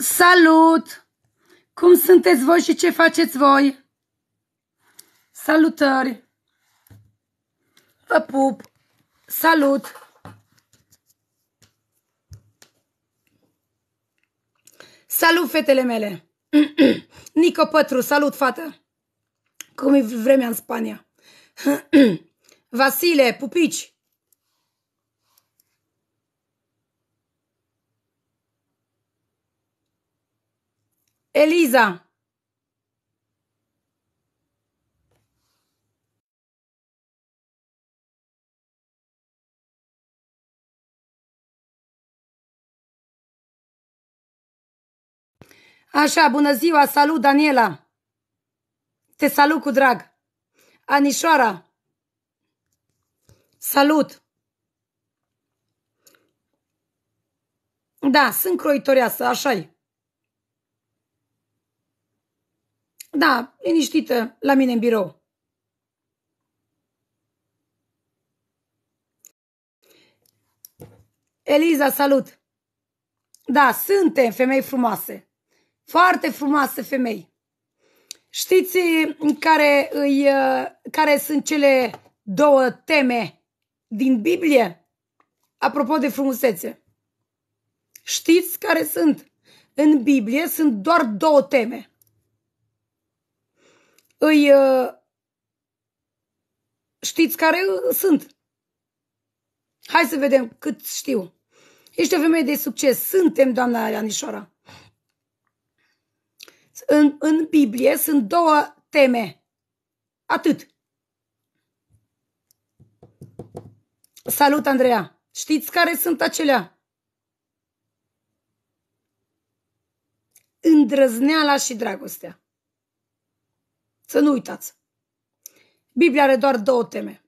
Salut! Cum sunteți voi și ce faceți voi? Salutări! Vă pup! Salut! Salut, fetele mele! Nico Pătru, salut, fată! Cum e vremea în Spania? Vasile, pupici! Eliza Așa, bună ziua, salut Daniela! Te salut cu drag! Anișoara! Salut! Da, sunt croitoreasă, așa -i. Da, liniștită, la mine în birou. Eliza, salut! Da, suntem femei frumoase. Foarte frumoase femei. Știți mm, care, îi, uh, care sunt cele două teme din Biblie? Apropo de frumusețe. Știți care sunt? În Biblie sunt doar două teme îi... Uh, știți care uh, sunt? Hai să vedem cât știu. Ești o femeie de succes. Suntem, doamna Ianișoara. În, în Biblie sunt două teme. Atât. Salut, Andreea! Știți care sunt acelea? Îndrăzneala și dragostea. Să nu uitați! Biblia are doar două teme.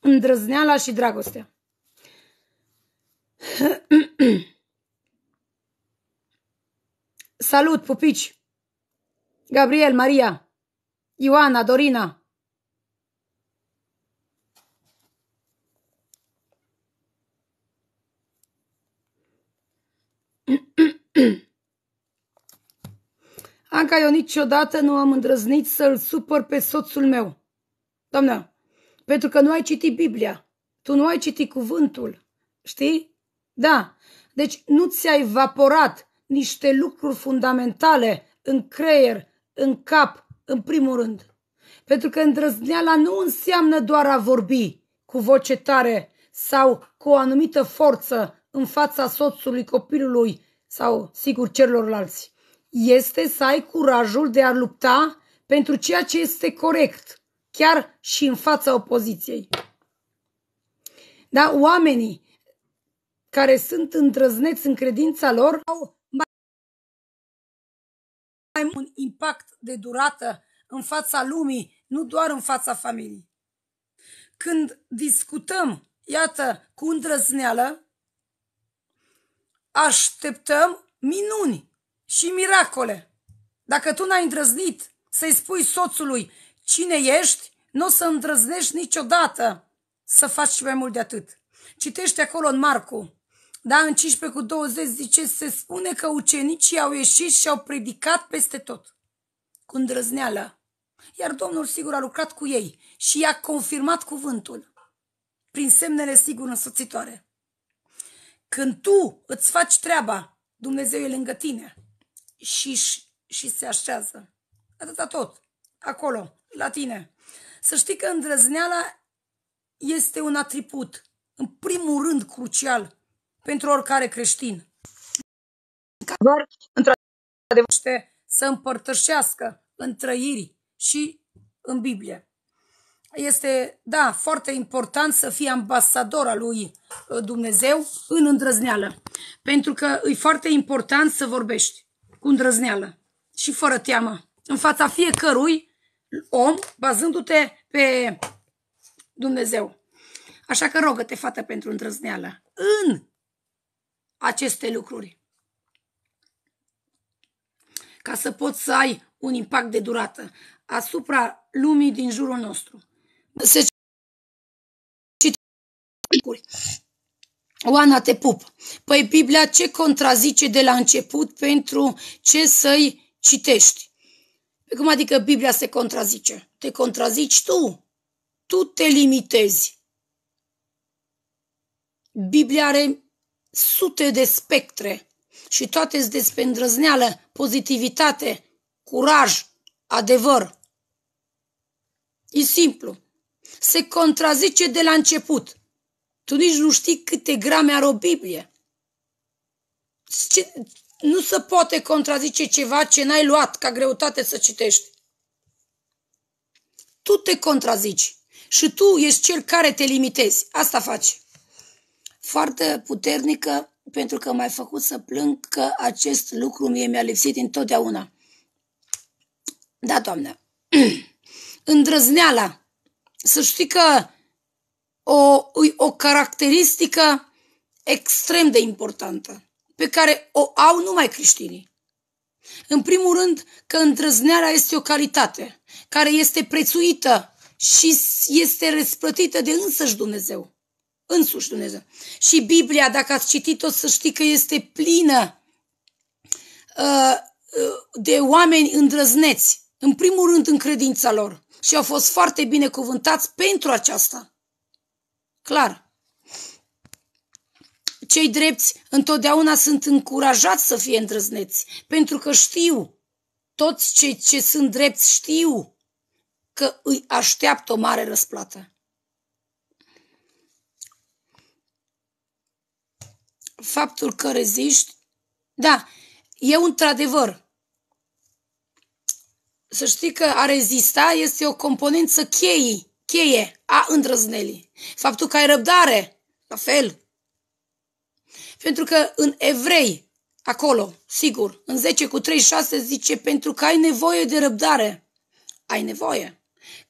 Îndrăzneala și dragostea. Salut, pupici! Gabriel, Maria, Ioana, Dorina, Bianca, eu niciodată nu am îndrăznit să-l supăr pe soțul meu. Doamna, pentru că nu ai citit Biblia. Tu nu ai citit cuvântul. Știi? Da. Deci nu ți-a evaporat niște lucruri fundamentale în creier, în cap, în primul rând. Pentru că îndrăzneala nu înseamnă doar a vorbi cu voce tare sau cu o anumită forță în fața soțului, copilului sau, sigur, celorlalți este să ai curajul de a lupta pentru ceea ce este corect, chiar și în fața opoziției. Da, oamenii care sunt îndrăzneți în credința lor au mai un impact de durată în fața lumii, nu doar în fața familiei. Când discutăm, iată, cu îndrăzneală, așteptăm minuni și miracole. Dacă tu n-ai îndrăznit să-i spui soțului cine ești, nu o să îndrăznești niciodată să faci și mai mult de atât. Citește acolo în Marcu, da, în 15 cu 20 zice, se spune că ucenicii au ieșit și au predicat peste tot, cu îndrăzneală. Iar Domnul sigur a lucrat cu ei și i-a confirmat cuvântul, prin semnele sigur însoțitoare. Când tu îți faci treaba, Dumnezeu e lângă tine și, și se așează. Atâta tot. Acolo, la tine. Să știi că îndrăzneala este un atribut, în primul rând crucial, pentru oricare creștin. Doar într-adevăr să împărtășească în trăiri și în Biblie. Este, da, foarte important să fii ambasador al lui uh, Dumnezeu în îndrăzneală, pentru că e foarte important să vorbești cu îndrăzneală și fără teamă în fața fiecărui om, bazându-te pe Dumnezeu. Așa că rogă-te, fată, pentru îndrăzneală în aceste lucruri. Ca să poți să ai un impact de durată asupra lumii din jurul nostru. Se Oana, te pup! Păi Biblia ce contrazice de la început pentru ce să-i citești? Păi cum adică Biblia se contrazice? Te contrazici tu. Tu te limitezi. Biblia are sute de spectre și toate sunt despre îndrăzneală, pozitivitate, curaj, adevăr. E simplu. Se contrazice de la început. Tu nici nu știi câte grame are o Biblie. Ce, nu se poate contrazice ceva ce n-ai luat ca greutate să citești. Tu te contrazici și tu ești cel care te limitezi. Asta faci. Foarte puternică pentru că m-ai făcut să plâng că acest lucru mie mi-a lipsit întotdeauna. Da, doamnă. Îndrăzneala. Să știi că o, o caracteristică extrem de importantă pe care o au numai creștinii. În primul rând că îndrăznearea este o calitate care este prețuită și este răsplătită de însăși Dumnezeu. Însuși Dumnezeu. Și Biblia, dacă ați citit-o, să știi că este plină uh, uh de oameni îndrăzneți, în primul rând în credința lor. Și au fost foarte binecuvântați pentru aceasta. Clar. Cei drepți întotdeauna sunt încurajați să fie îndrăzneți, pentru că știu, toți cei ce sunt drepți știu că îi așteaptă o mare răsplată. Faptul că reziști, da, eu într-adevăr, să știi că a rezista este o componență cheie, cheie a îndrăznelii. Faptul că ai răbdare, la fel. Pentru că în evrei, acolo, sigur, în 10 cu 36 zice, pentru că ai nevoie de răbdare. Ai nevoie.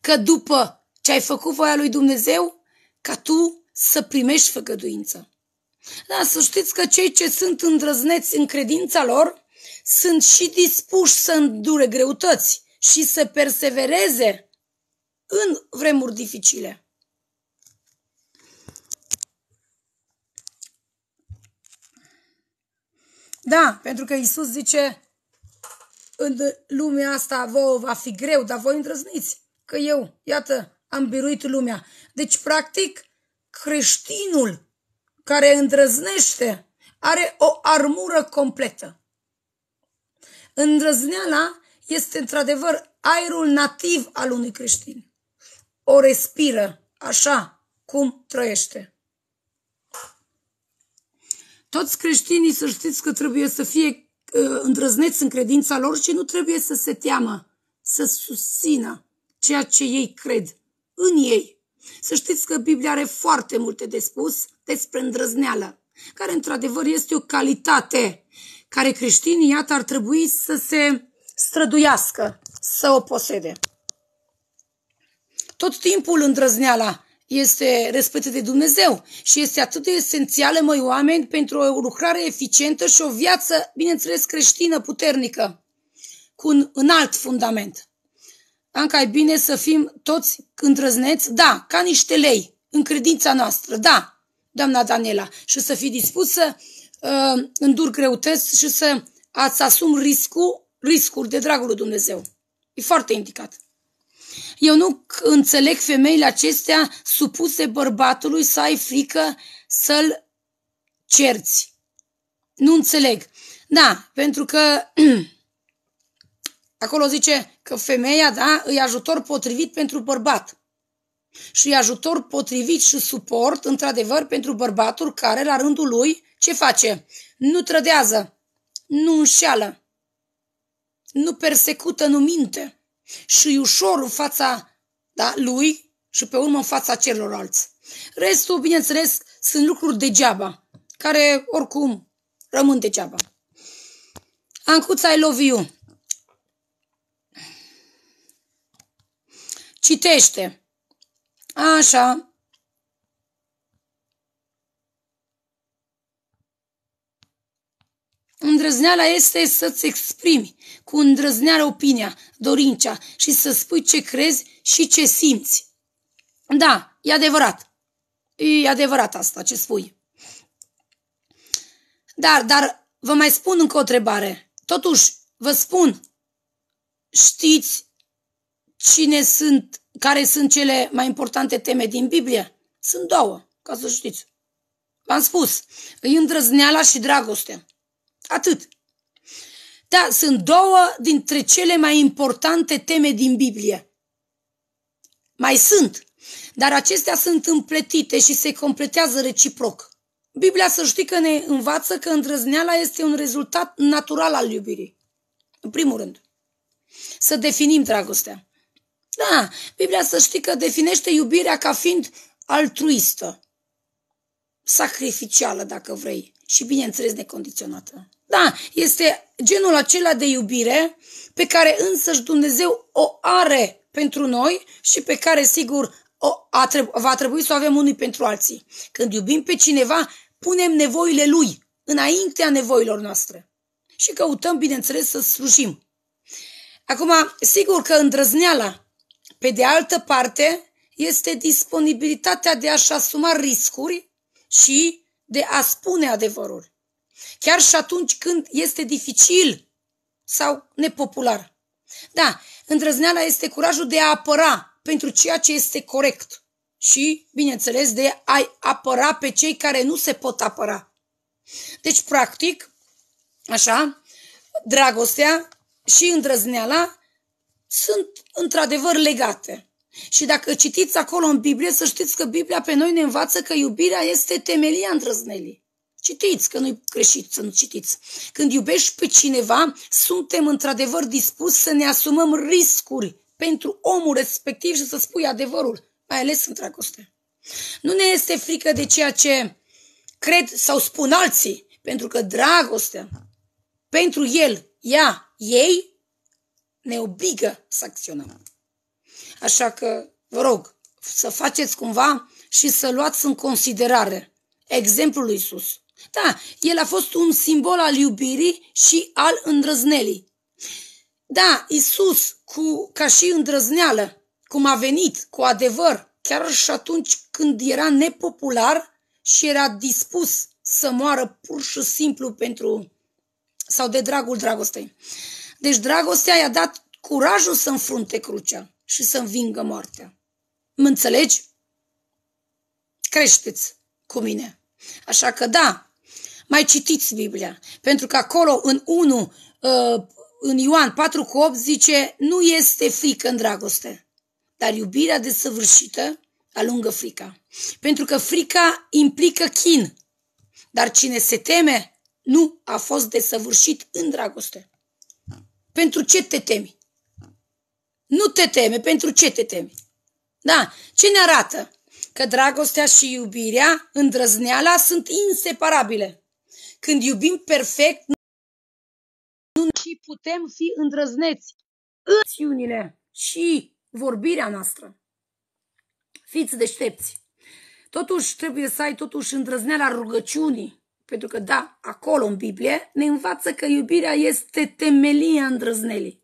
Că după ce ai făcut voia lui Dumnezeu, ca tu să primești făgăduință. Da, să știți că cei ce sunt îndrăzneți în credința lor sunt și dispuși să îndure greutăți și să persevereze în vremuri dificile. Da, pentru că Isus zice, în lumea asta vouă va fi greu, dar voi îndrăzniți, că eu, iată, am biruit lumea. Deci, practic, creștinul care îndrăznește are o armură completă. Îndrăzneala este într-adevăr aerul nativ al unui creștin. O respiră așa cum trăiește. Toți creștinii să știți că trebuie să fie uh, îndrăzneți în credința lor și nu trebuie să se teamă, să susțină ceea ce ei cred în ei. Să știți că Biblia are foarte multe de spus despre îndrăzneală, care într-adevăr este o calitate care creștinii, iată, ar trebui să se străduiască să o posede. Tot timpul îndrăzneala este răspătă de Dumnezeu și este atât de esențială, măi oameni, pentru o lucrare eficientă și o viață, bineînțeles, creștină, puternică, cu un, un alt fundament. Anca, e bine să fim toți îndrăzneți, da, ca niște lei, în credința noastră, da, doamna Daniela, și să fii dispus să uh, îndur greutăți și să ați asum riscul, riscuri de dragul lui Dumnezeu. E foarte indicat. Eu nu înțeleg femeile acestea supuse bărbatului să ai frică să-l cerți. Nu înțeleg. Da, pentru că acolo zice că femeia, da, e ajutor potrivit pentru bărbat. Și e ajutor potrivit și suport, într-adevăr, pentru bărbatul care, la rândul lui, ce face? Nu trădează, nu înșeală, nu persecută, nu minte și ușor în fața da, lui și pe urmă în fața celorlalți. Restul, bineînțeles, sunt lucruri degeaba, care oricum rămân degeaba. Ancuța, I love you. Citește. Așa, Îndrăzneala este să-ți exprimi cu îndrăzneală opinia, dorința și să spui ce crezi și ce simți. Da, e adevărat. E adevărat asta ce spui. Dar, dar vă mai spun încă o întrebare. Totuși, vă spun, știți cine sunt, care sunt cele mai importante teme din Biblie? Sunt două, ca să știți. V-am spus, îi îndrăzneala și dragostea. Atât. Da, sunt două dintre cele mai importante teme din Biblie. Mai sunt, dar acestea sunt împletite și se completează reciproc. Biblia să știi că ne învață că îndrăzneala este un rezultat natural al iubirii. În primul rând. Să definim dragostea. Da, Biblia să știi că definește iubirea ca fiind altruistă, sacrificială, dacă vrei, și bineînțeles necondiționată. Da, este genul acela de iubire pe care însăși Dumnezeu o are pentru noi și pe care, sigur, o, a treb- va trebui să o avem unii pentru alții. Când iubim pe cineva, punem nevoile lui înaintea nevoilor noastre și căutăm, bineînțeles, să slujim. Acum, sigur că îndrăzneala, pe de altă parte, este disponibilitatea de a-și asuma riscuri și de a spune adevărul. Chiar și atunci când este dificil sau nepopular. Da, îndrăzneala este curajul de a apăra pentru ceea ce este corect și, bineînțeles, de a apăra pe cei care nu se pot apăra. Deci, practic, așa, dragostea și îndrăzneala sunt într-adevăr legate. Și dacă citiți acolo în Biblie, să știți că Biblia pe noi ne învață că iubirea este temelia îndrăznelii. Citiți, că nu-i greșit să nu citiți. Când iubești pe cineva, suntem într-adevăr dispuși să ne asumăm riscuri pentru omul respectiv și să spui adevărul, mai ales în dragoste. Nu ne este frică de ceea ce cred sau spun alții, pentru că dragostea pentru el, ea, ei, ne obligă să acționăm. Așa că, vă rog, să faceți cumva și să luați în considerare exemplul lui Iisus. Da, el a fost un simbol al iubirii și al îndrăznelii. Da, Isus, cu, ca și îndrăzneală, cum a venit cu adevăr, chiar și atunci când era nepopular și era dispus să moară pur și simplu pentru sau de dragul dragostei. Deci dragostea i-a dat curajul să înfrunte crucea și să învingă moartea. Mă înțelegi? Creșteți cu mine. Așa că da, mai citiți Biblia. Pentru că acolo, în 1, uh, în Ioan 4 cu 8, zice, nu este frică în dragoste, dar iubirea desăvârșită alungă frica. Pentru că frica implică chin, dar cine se teme nu a fost desăvârșit în dragoste. Pentru ce te temi? Nu te teme, pentru ce te temi? Da, ce ne arată? Că dragostea și iubirea, îndrăzneala, sunt inseparabile. Când iubim perfect, nu și putem fi îndrăzneți în acțiunile și vorbirea noastră. Fiți deștepți. Totuși trebuie să ai totuși îndrăzneala rugăciunii. Pentru că, da, acolo în Biblie ne învață că iubirea este temelia îndrăznelii.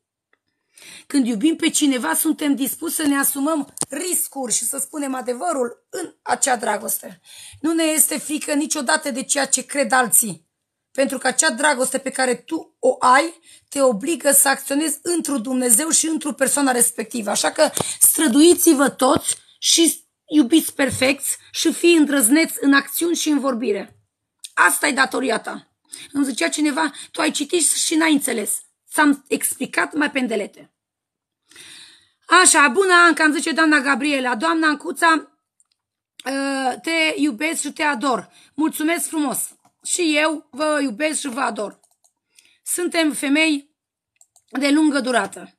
Când iubim pe cineva, suntem dispuși să ne asumăm riscuri și să spunem adevărul în acea dragoste. Nu ne este frică niciodată de ceea ce cred alții. Pentru că acea dragoste pe care tu o ai te obligă să acționezi într-un Dumnezeu și într-o persoană respectivă. Așa că străduiți-vă toți și iubiți perfecți și fii îndrăzneți în acțiuni și în vorbire. Asta e datoria ta. Îmi zicea cineva, tu ai citit și n-ai înțeles. Ți-am explicat mai pendelete. Așa, bună Anca, îmi zice doamna Gabriela. Doamna Ancuța, ă, te iubesc și te ador. Mulțumesc frumos! și eu vă iubesc și vă ador. Suntem femei de lungă durată.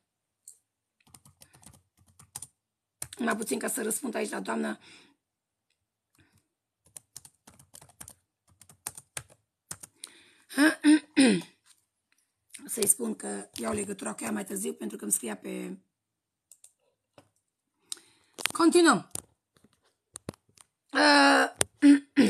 Mai puțin ca să răspund aici la doamna Să-i spun că iau legătura cu ea mai târziu pentru că îmi scria pe... Continuăm. Uh,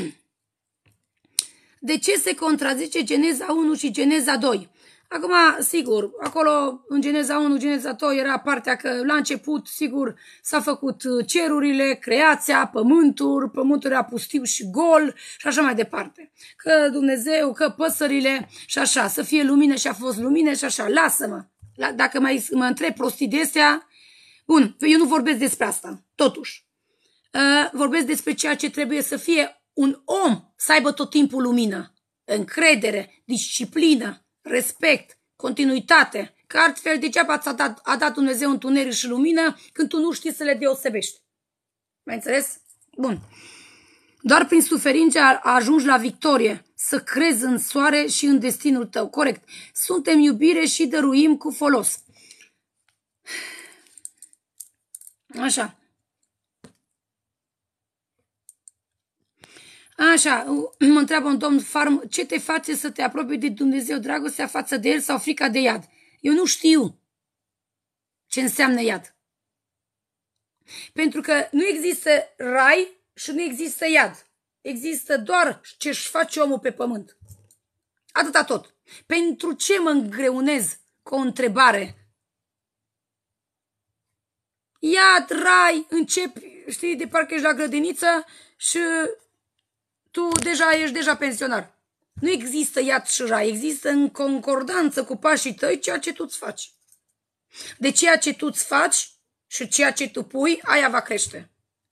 de ce se contrazice Geneza 1 și Geneza 2. Acum, sigur, acolo în Geneza 1, Geneza 2 era partea că la început, sigur, s-a făcut uh, cerurile, creația, pământul, pământul era pustiu și gol și așa mai departe. Că Dumnezeu, că păsările și așa, să fie lumină și a fost lumină și așa, lasă-mă. La, dacă mai mă întreb prostii de astea, bun, eu nu vorbesc despre asta, totuși. Uh, vorbesc despre ceea ce trebuie să fie un om să aibă tot timpul lumină, încredere, disciplină, respect, continuitate, că altfel degeaba ți-a dat, a dat Dumnezeu întuneric și lumină când tu nu știi să le deosebești. Mai înțeles? Bun. Doar prin suferințe ajungi la victorie, să crezi în soare și în destinul tău. Corect. Suntem iubire și dăruim cu folos. Așa. Așa, mă întreabă un domn farm, ce te face să te apropii de Dumnezeu, dragostea față de El sau frica de iad? Eu nu știu ce înseamnă iad. Pentru că nu există rai și nu există iad. Există doar ce-și face omul pe pământ. Atâta tot. Pentru ce mă îngreunez cu o întrebare? Iad, rai, încep, știi, de parcă ești la grădiniță și tu deja ești deja pensionar. Nu există iad și rai, există în concordanță cu pașii tăi ceea ce tu-ți faci. De ceea ce tu-ți faci și ceea ce tu pui, aia va crește.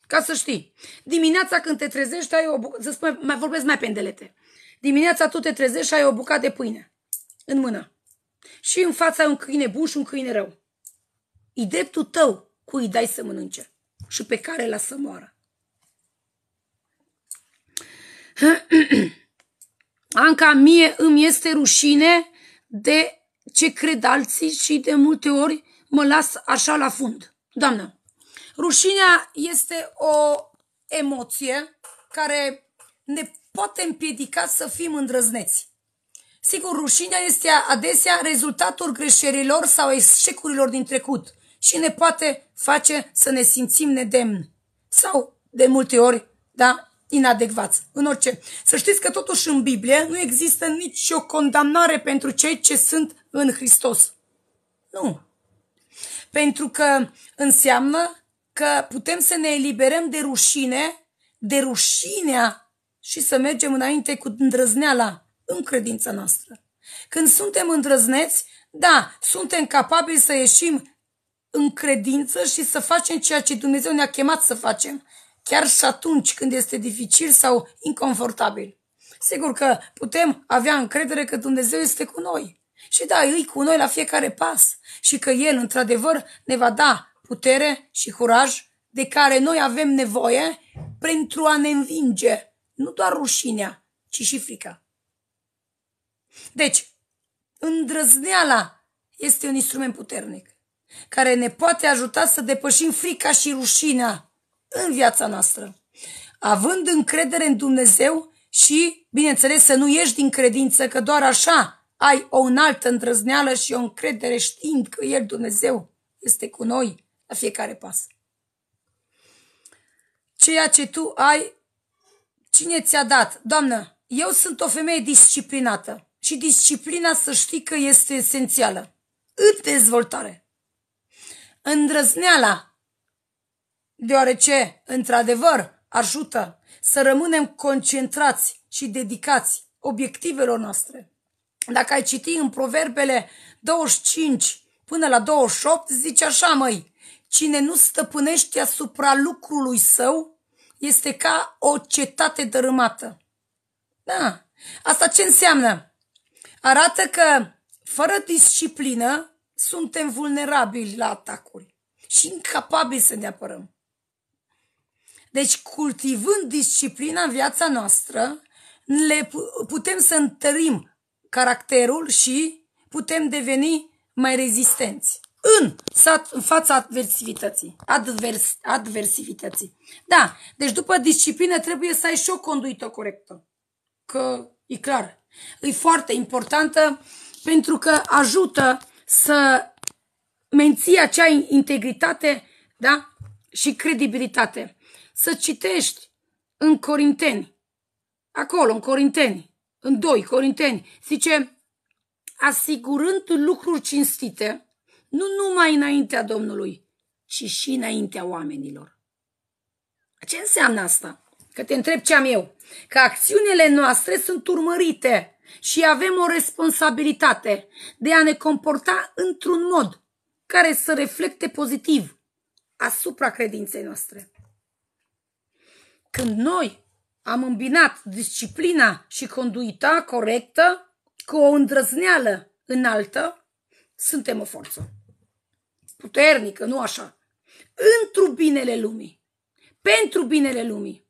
Ca să știi, dimineața când te trezești, ai o bucată, să spun, mai vorbesc mai pendelete. Dimineața tu te trezești și ai o bucată de pâine în mână. Și în fața ai un câine bun și un câine rău. E dreptul tău cui îi dai să mănânce și pe care la să moară. Anca, mie îmi este rușine de ce cred alții și de multe ori mă las așa la fund. Doamnă, rușinea este o emoție care ne poate împiedica să fim îndrăzneți. Sigur, rușinea este adesea rezultatul greșelilor sau eșecurilor din trecut și ne poate face să ne simțim nedemn. sau, de multe ori, da, inadecvați. În orice. Să știți că totuși în Biblie nu există nicio condamnare pentru cei ce sunt în Hristos. Nu. Pentru că înseamnă că putem să ne eliberăm de rușine, de rușinea și să mergem înainte cu îndrăzneala în credința noastră. Când suntem îndrăzneți, da, suntem capabili să ieșim în credință și să facem ceea ce Dumnezeu ne-a chemat să facem chiar și atunci când este dificil sau inconfortabil. Sigur că putem avea încredere că Dumnezeu este cu noi. Și da, îi cu noi la fiecare pas și că El, într-adevăr, ne va da putere și curaj de care noi avem nevoie pentru a ne învinge nu doar rușinea, ci și frica. Deci, îndrăzneala este un instrument puternic care ne poate ajuta să depășim frica și rușinea în viața noastră. Având încredere în Dumnezeu și, bineînțeles, să nu ieși din credință, că doar așa ai o înaltă îndrăzneală și o încredere știind că El, Dumnezeu, este cu noi la fiecare pas. Ceea ce tu ai, cine ți-a dat? Doamnă, eu sunt o femeie disciplinată și disciplina să știi că este esențială în dezvoltare. Îndrăzneala deoarece, într-adevăr, ajută să rămânem concentrați și dedicați obiectivelor noastre. Dacă ai citi în proverbele 25 până la 28, zice așa, măi, cine nu stăpânește asupra lucrului său este ca o cetate dărâmată. Da, asta ce înseamnă? Arată că fără disciplină suntem vulnerabili la atacuri și incapabili să ne apărăm. Deci, cultivând disciplina în viața noastră, le putem să întărim caracterul și putem deveni mai rezistenți în, în fața adversității. Advers, adversivității. Da, deci după disciplină trebuie să ai și o conduită corectă. Că e clar. E foarte importantă pentru că ajută să menții acea integritate da? și credibilitate să citești în Corinteni, acolo, în Corinteni, în doi Corinteni, zice, asigurând lucruri cinstite, nu numai înaintea Domnului, ci și înaintea oamenilor. Ce înseamnă asta? Că te întreb ce am eu. Că acțiunile noastre sunt urmărite și avem o responsabilitate de a ne comporta într-un mod care să reflecte pozitiv asupra credinței noastre. Când noi am îmbinat disciplina și conduita corectă cu o îndrăzneală înaltă, suntem o forță puternică, nu așa, întru binele lumii, pentru binele lumii,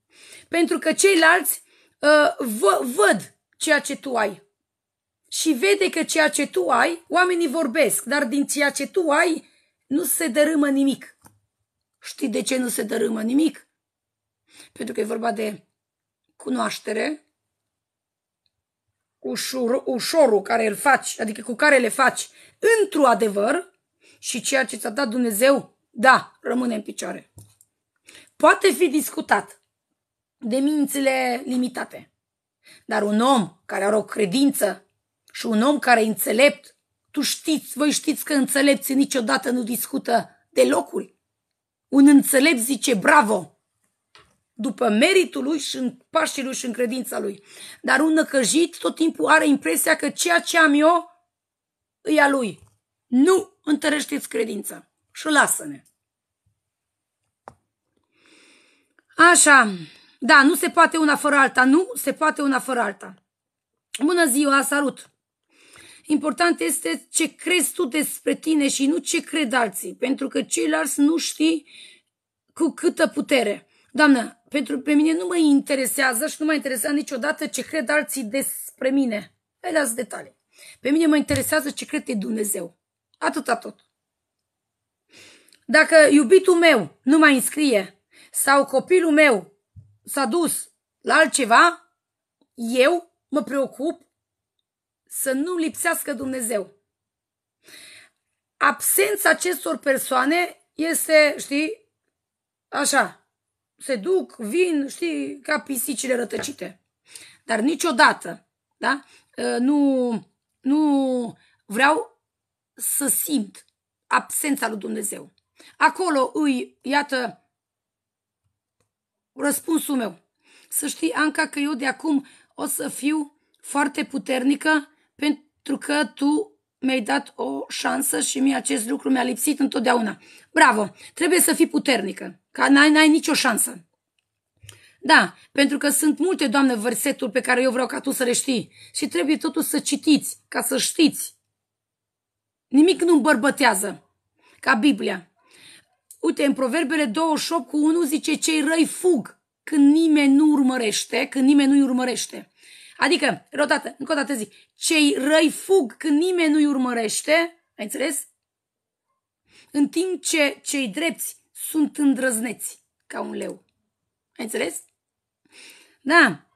pentru că ceilalți uh, vă, văd ceea ce tu ai și vede că ceea ce tu ai, oamenii vorbesc, dar din ceea ce tu ai nu se dărâmă nimic. Știi de ce nu se dărâmă nimic? pentru că e vorba de cunoaștere, ușor, ușorul care îl faci, adică cu care le faci într-un adevăr și ceea ce ți-a dat Dumnezeu, da, rămâne în picioare. Poate fi discutat de mințile limitate, dar un om care are o credință și un om care e înțelept, tu știți, voi știți că înțelepții niciodată nu discută de locuri. Un înțelept zice bravo, după meritul lui și în pașii lui și în credința lui. Dar un năcăjit tot timpul are impresia că ceea ce am eu e a lui. Nu întărește-ți credința și lasă-ne. Așa, da, nu se poate una fără alta, nu se poate una fără alta. Bună ziua, salut! Important este ce crezi tu despre tine și nu ce cred alții, pentru că ceilalți nu știi cu câtă putere. Doamnă, pentru pe mine nu mă interesează și nu mă interesează niciodată ce cred alții despre mine. Ele las detalii. Pe mine mă interesează ce crede Dumnezeu. Atâta tot. Dacă iubitul meu nu mai înscrie sau copilul meu s-a dus la altceva, eu mă preocup să nu lipsească Dumnezeu. Absența acestor persoane este, știi, așa, se duc, vin, știi, ca pisicile rătăcite. Dar niciodată, da? Ă, nu, nu vreau să simt absența lui Dumnezeu. Acolo îi, iată, răspunsul meu. Să știi, Anca, că eu de acum o să fiu foarte puternică pentru că tu mi-ai dat o șansă și mie acest lucru mi-a lipsit întotdeauna. Bravo! Trebuie să fii puternică. Că n-ai, n-ai nicio șansă. Da, pentru că sunt multe, doamne, verseturi pe care eu vreau ca tu să le știi. Și trebuie totuși să citiți, ca să știți. Nimic nu îmbărbătează, ca Biblia. Uite, în Proverbele 28 cu 1 zice, cei răi fug când nimeni nu urmărește, când nimeni nu-i urmărește. Adică, rotată, încă o dată zic, cei răi fug când nimeni nu-i urmărește, ai înțeles? În timp ce cei drepți sunt îndrăzneți ca un leu. Ai înțeles? Da.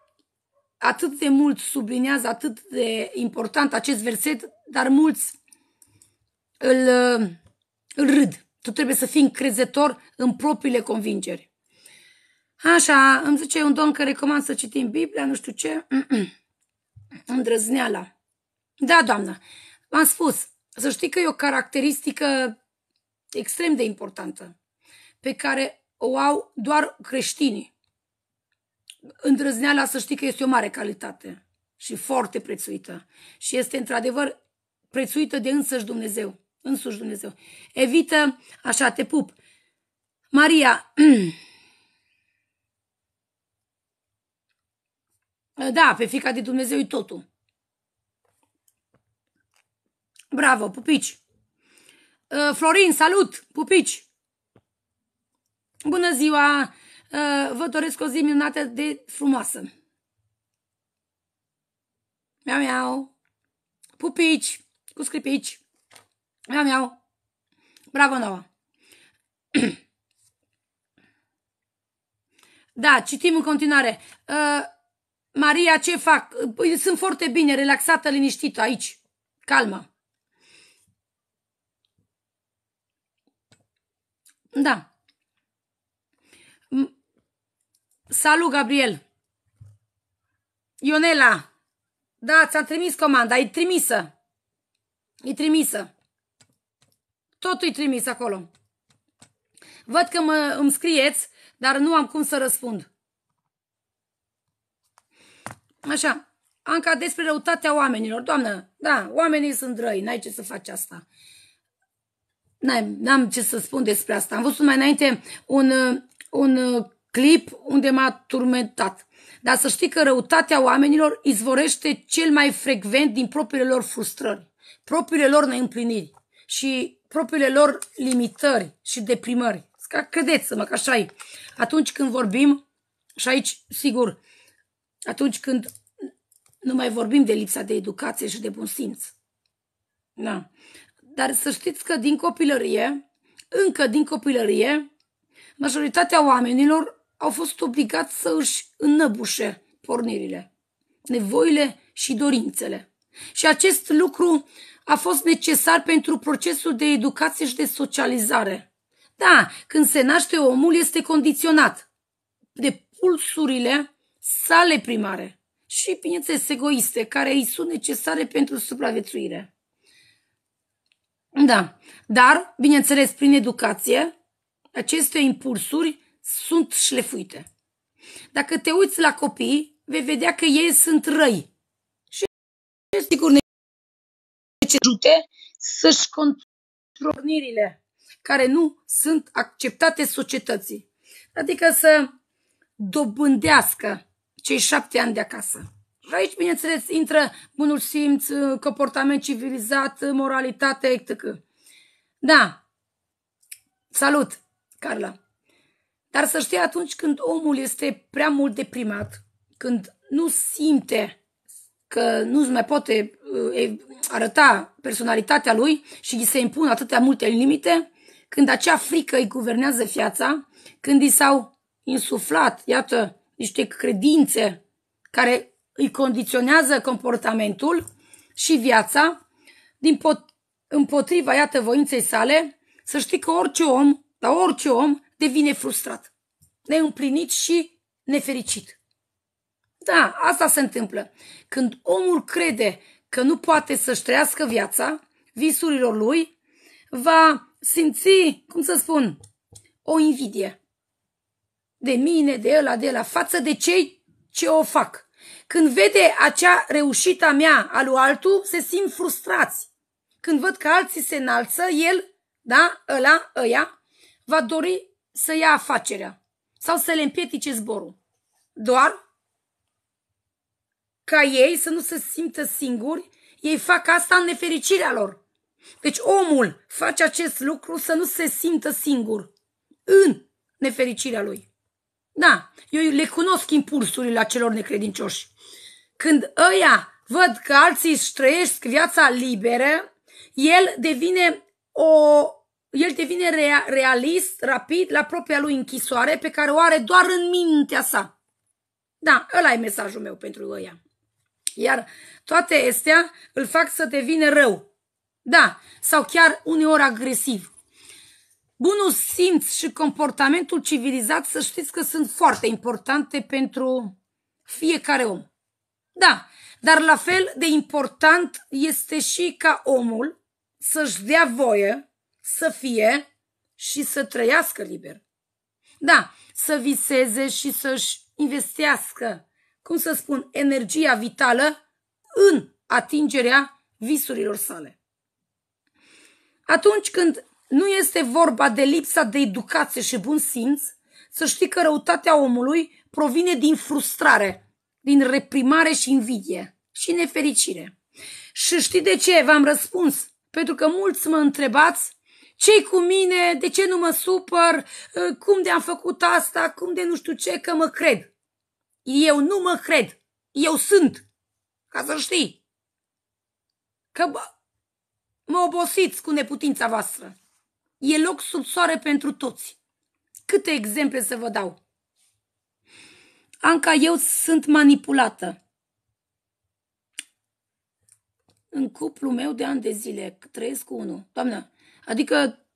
Atât de mult sublinează, atât de important acest verset, dar mulți îl, uh, îl râd. Tu trebuie să fii încrezător în propriile convingeri. Așa, îmi zice un domn că recomand să citim Biblia, nu știu ce, îndrăzneala. Da, doamnă, v-am spus, să știi că e o caracteristică extrem de importantă pe care o au doar creștinii. Îndrăzneala să știi că este o mare calitate și foarte prețuită. Și este într-adevăr prețuită de însăși Dumnezeu. Însuși Dumnezeu. Evită, așa te pup. Maria, da, pe fica de Dumnezeu e totul. Bravo, pupici! Florin, salut! Pupici! Bună ziua! Uh, vă doresc o zi minunată de frumoasă! Miau, miau! Pupici! Cu scripici! Miau, miau! Bravo nouă! Da, citim în continuare. Uh, Maria, ce fac? Păi, sunt foarte bine, relaxată, liniștită aici. Calmă. Da. Salut, Gabriel! Ionela! Da, ți-am trimis comanda, e trimisă! E trimisă! Totul e trimis acolo. Văd că mă, îmi scrieți, dar nu am cum să răspund. Așa, Anca, despre răutatea oamenilor. Doamnă, da, oamenii sunt răi, n-ai ce să faci asta. N-am ce să spun despre asta. Am văzut mai înainte un, un clip unde m-a turmentat. Dar să știi că răutatea oamenilor izvorește cel mai frecvent din propriile lor frustrări, propriile lor neîmpliniri și propriile lor limitări și deprimări. Credeți-mă că așa e. Atunci când vorbim, și aici, sigur, atunci când nu mai vorbim de lipsa de educație și de bun simț. Da. Dar să știți că din copilărie, încă din copilărie, majoritatea oamenilor au fost obligați să își înăbușe pornirile, nevoile și dorințele. Și acest lucru a fost necesar pentru procesul de educație și de socializare. Da, când se naște omul este condiționat de pulsurile sale primare și, bineînțeles, egoiste, care îi sunt necesare pentru supraviețuire. Da, dar, bineînțeles, prin educație, aceste impulsuri sunt șlefuite. Dacă te uiți la copii, vei vedea că ei sunt răi. Și sigur ne ajute să-și controlnirile care nu sunt acceptate societății. Adică să dobândească cei șapte ani de acasă. Și aici, bineînțeles, intră bunul simț, comportament civilizat, moralitate, etc. Da. Salut, Carla. Dar să știi, atunci când omul este prea mult deprimat, când nu simte că nu mai poate uh, arăta personalitatea lui și îi se impun atâtea multe limite, când acea frică îi guvernează viața, când i s-au insuflat, iată, niște credințe care îi condiționează comportamentul și viața, din pot, împotriva, iată, voinței sale, să știi că orice om, dar orice om, devine frustrat, neîmplinit și nefericit. Da, asta se întâmplă. Când omul crede că nu poate să-și trăiască viața visurilor lui, va simți, cum să spun, o invidie de mine, de ăla, de la față de cei ce o fac. Când vede acea reușită a mea a lui altul, se simt frustrați. Când văd că alții se înalță, el, da, ăla, ăia, va dori să ia afacerea sau să le împiedice zborul. Doar ca ei să nu se simtă singuri, ei fac asta în nefericirea lor. Deci omul face acest lucru să nu se simtă singur în nefericirea lui. Da, eu le cunosc impulsurile acelor necredincioși. Când ăia văd că alții își trăiesc viața liberă, el devine o el devine rea, realist, rapid, la propria lui închisoare pe care o are doar în mintea sa. Da, ăla e mesajul meu pentru ăia. Iar toate astea îl fac să devină rău. Da, sau chiar uneori agresiv. Bunul simț și comportamentul civilizat, să știți că sunt foarte importante pentru fiecare om. Da, dar la fel de important este și ca omul să-și dea voie să fie și să trăiască liber. Da, să viseze și să-și investească, cum să spun, energia vitală în atingerea visurilor sale. Atunci când nu este vorba de lipsa de educație și bun simț, să știi că răutatea omului provine din frustrare, din reprimare și invidie și nefericire. Și știi de ce v-am răspuns? Pentru că mulți mă întrebați ce cu mine, de ce nu mă supăr, uh, cum de am făcut asta, cum de nu știu ce, că mă cred. Eu nu mă cred. Eu sunt. Ca să știi. Că bă, mă obosiți cu neputința voastră. E loc sub soare pentru toți. Câte exemple să vă dau? Anca, eu sunt manipulată. În cuplul meu de ani de zile trăiesc cu unul. Doamna, Adică,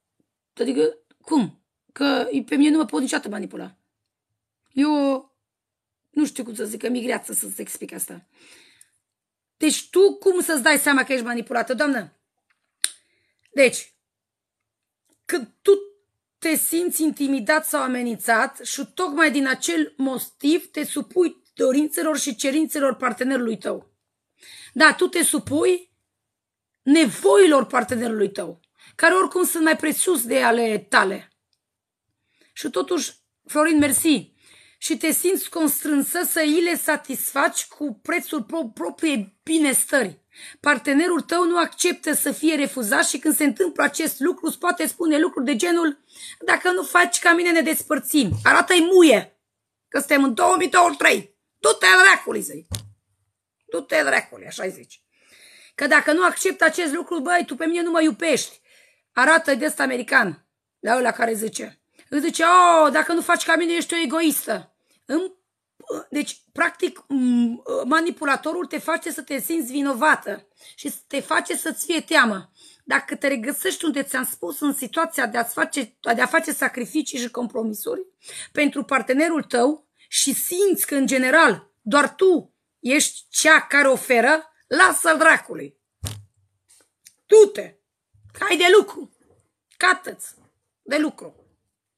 adică, cum? Că pe mine nu mă pot niciodată manipula. Eu nu știu cum să zic, că mi să, să-ți explic asta. Deci tu cum să-ți dai seama că ești manipulată, doamnă? Deci, când tu te simți intimidat sau amenințat și tocmai din acel motiv te supui dorințelor și cerințelor partenerului tău. Da, tu te supui nevoilor partenerului tău care oricum sunt mai prețios de ale tale. Și totuși, Florin, mersi, și te simți constrânsă să îi le satisfaci cu prețul pro- propriei binestări. Partenerul tău nu acceptă să fie refuzat și când se întâmplă acest lucru îți poate spune lucruri de genul dacă nu faci ca mine ne despărțim, arată-i muie că suntem în 2023. Du-te dracului, zic. Du-te dracului, așa zici. Că dacă nu acceptă acest lucru, băi, tu pe mine nu mă iubești arată de asta american, la ăla care zice. Îi zice, oh, dacă nu faci ca mine, ești o egoistă. Deci, practic, manipulatorul te face să te simți vinovată și te face să-ți fie teamă. Dacă te regăsești unde ți-am spus în situația de, a face, de a face sacrificii și compromisuri pentru partenerul tău și simți că, în general, doar tu ești cea care oferă, lasă-l dracului. Tu te Că ai de lucru. Cată-ți De lucru.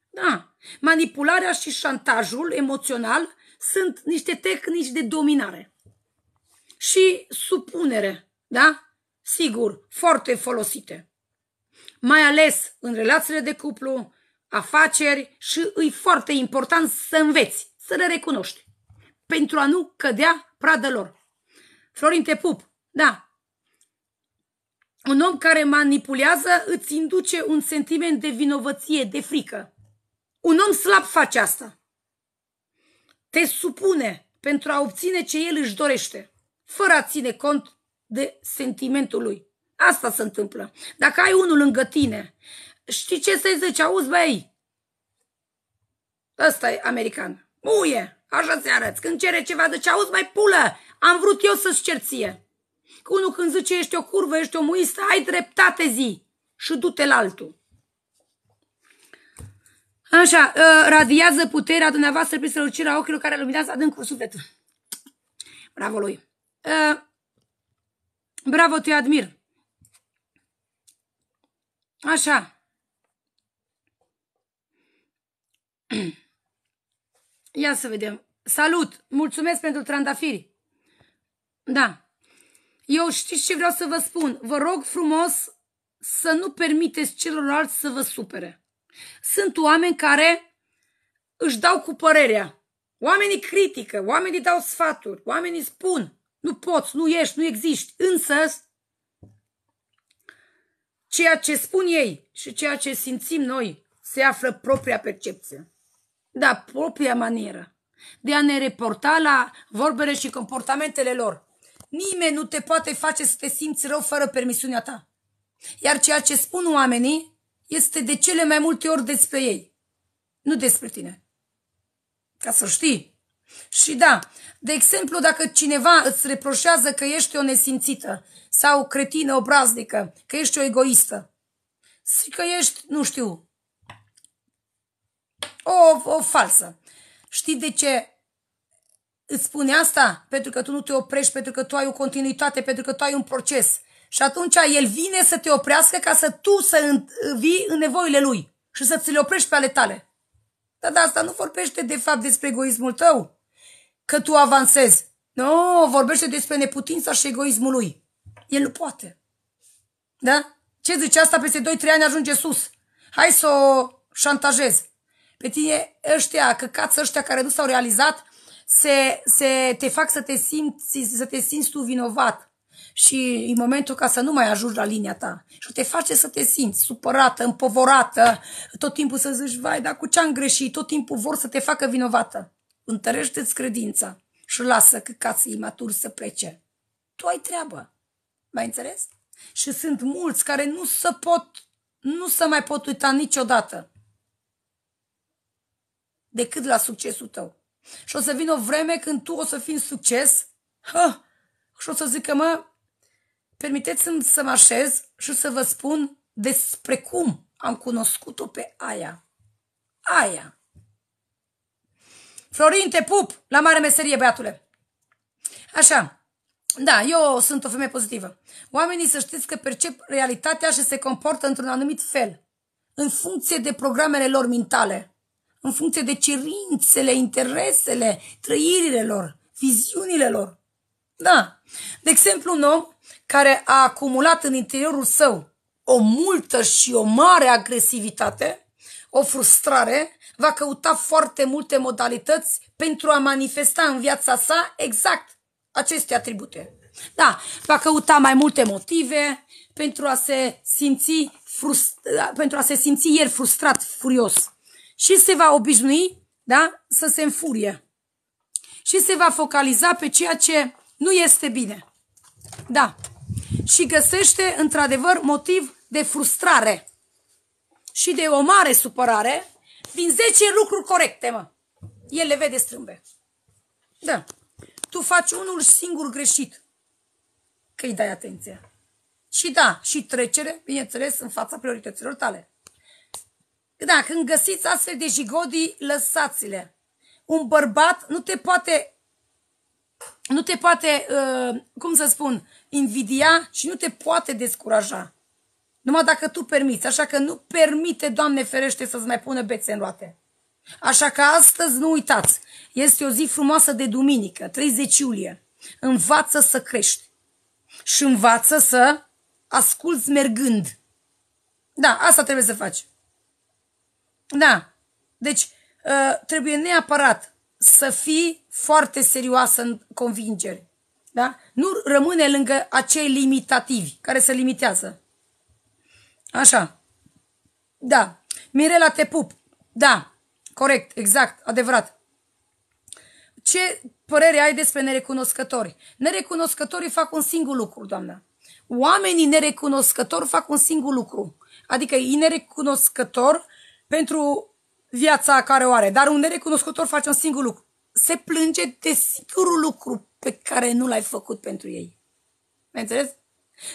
Da. Manipularea și șantajul emoțional sunt niște tehnici de dominare. Și supunere, da? Sigur, foarte folosite. Mai ales în relațiile de cuplu, afaceri și îi foarte important să înveți, să le recunoști, pentru a nu cădea pradă lor. Florin, te pup! Da, un om care manipulează îți induce un sentiment de vinovăție, de frică. Un om slab face asta. Te supune pentru a obține ce el își dorește, fără a ține cont de sentimentul lui. Asta se întâmplă. Dacă ai unul lângă tine, știi ce să-i zici? Auzi, băi, ăsta e american. Muie, așa se arăți. Când cere ceva, zice, auzi, mai pulă, am vrut eu să-ți cerție. Că unul când zice ești o curvă, ești o muistă, ai dreptate zi și du-te la altul. Așa, ă, radiază puterea dumneavoastră prin strălucirea ochilor care luminează adâncul sufletul. Bravo lui. Ă, bravo, te admir. Așa. Ia să vedem. Salut! Mulțumesc pentru trandafiri. Da. Eu știți ce vreau să vă spun? Vă rog frumos să nu permiteți celorlalți să vă supere. Sunt oameni care își dau cu părerea. Oamenii critică, oamenii dau sfaturi, oamenii spun nu poți, nu ești, nu existi. Însă, ceea ce spun ei și ceea ce simțim noi se află propria percepție. Da, propria manieră de a ne reporta la vorbele și comportamentele lor. Nimeni nu te poate face să te simți rău fără permisiunea ta. Iar ceea ce spun oamenii este de cele mai multe ori despre ei, nu despre tine. Ca să știi. Și da, de exemplu, dacă cineva îți reproșează că ești o nesimțită sau o cretină obraznică, că ești o egoistă, zic că ești, nu știu, o, o falsă. Știi de ce îți spune asta pentru că tu nu te oprești, pentru că tu ai o continuitate, pentru că tu ai un proces. Și atunci el vine să te oprească ca să tu să vii în nevoile lui și să ți le oprești pe ale tale. Dar de asta nu vorbește de fapt despre egoismul tău, că tu avansezi. Nu, vorbește despre neputința și egoismul lui. El nu poate. Da? Ce zice asta? Peste 2-3 ani ajunge sus. Hai să o șantajez. Pe tine ăștia, căcați ăștia care nu s-au realizat, se, se, te fac să te, simți, să te simți tu vinovat și în momentul ca să nu mai ajungi la linia ta și te face să te simți supărată, împovorată, tot timpul să zici, vai, dar cu ce am greșit, tot timpul vor să te facă vinovată. Întărește-ți credința și lasă căcații imaturi să plece. Tu ai treabă. Mai înțeles? Și sunt mulți care nu se pot, nu se mai pot uita niciodată decât la succesul tău. Și o să vină o vreme când tu o să fii în succes ha, și o să zică, mă, permiteți-mi să mă așez și să vă spun despre cum am cunoscut-o pe aia. Aia. Florin, te pup! La mare meserie, băiatule! Așa. Da, eu sunt o femeie pozitivă. Oamenii să știți că percep realitatea și se comportă într-un anumit fel, în funcție de programele lor mentale în funcție de cerințele, interesele, trăirile lor, viziunile lor. Da. De exemplu, un om care a acumulat în interiorul său o multă și o mare agresivitate, o frustrare, va căuta foarte multe modalități pentru a manifesta în viața sa exact aceste atribute. Da, va căuta mai multe motive pentru a se simți, frust- pentru a se simți el frustrat, furios și se va obișnui da? să se înfurie și se va focaliza pe ceea ce nu este bine. Da. Și găsește, într-adevăr, motiv de frustrare și de o mare supărare din 10 lucruri corecte, mă. El le vede strâmbe. Da. Tu faci unul singur greșit. Că îi dai atenție. Și da, și trecere, bineînțeles, în fața priorităților tale. Da, când găsiți astfel de jigodii, lăsați-le. Un bărbat nu te poate, nu te poate, uh, cum să spun, invidia și nu te poate descuraja. Numai dacă tu permiți. Așa că nu permite, Doamne ferește, să-ți mai pună bețe în roate. Așa că astăzi nu uitați. Este o zi frumoasă de duminică, 30 iulie. Învață să crești. Și învață să asculți mergând. Da, asta trebuie să faci. Da. Deci, ă, trebuie neapărat să fii foarte serioasă în convingeri. Da? Nu rămâne lângă acei limitativi care se limitează. Așa. Da. Mirela, te pup. Da. Corect, exact, adevărat. Ce părere ai despre nerecunoscători? Nerecunoscătorii fac un singur lucru, doamna. Oamenii nerecunoscători fac un singur lucru. Adică ei nerecunoscător pentru viața care o are. Dar un nerecunoscător face un singur lucru. Se plânge de singurul lucru pe care nu l-ai făcut pentru ei. Mă înțeles?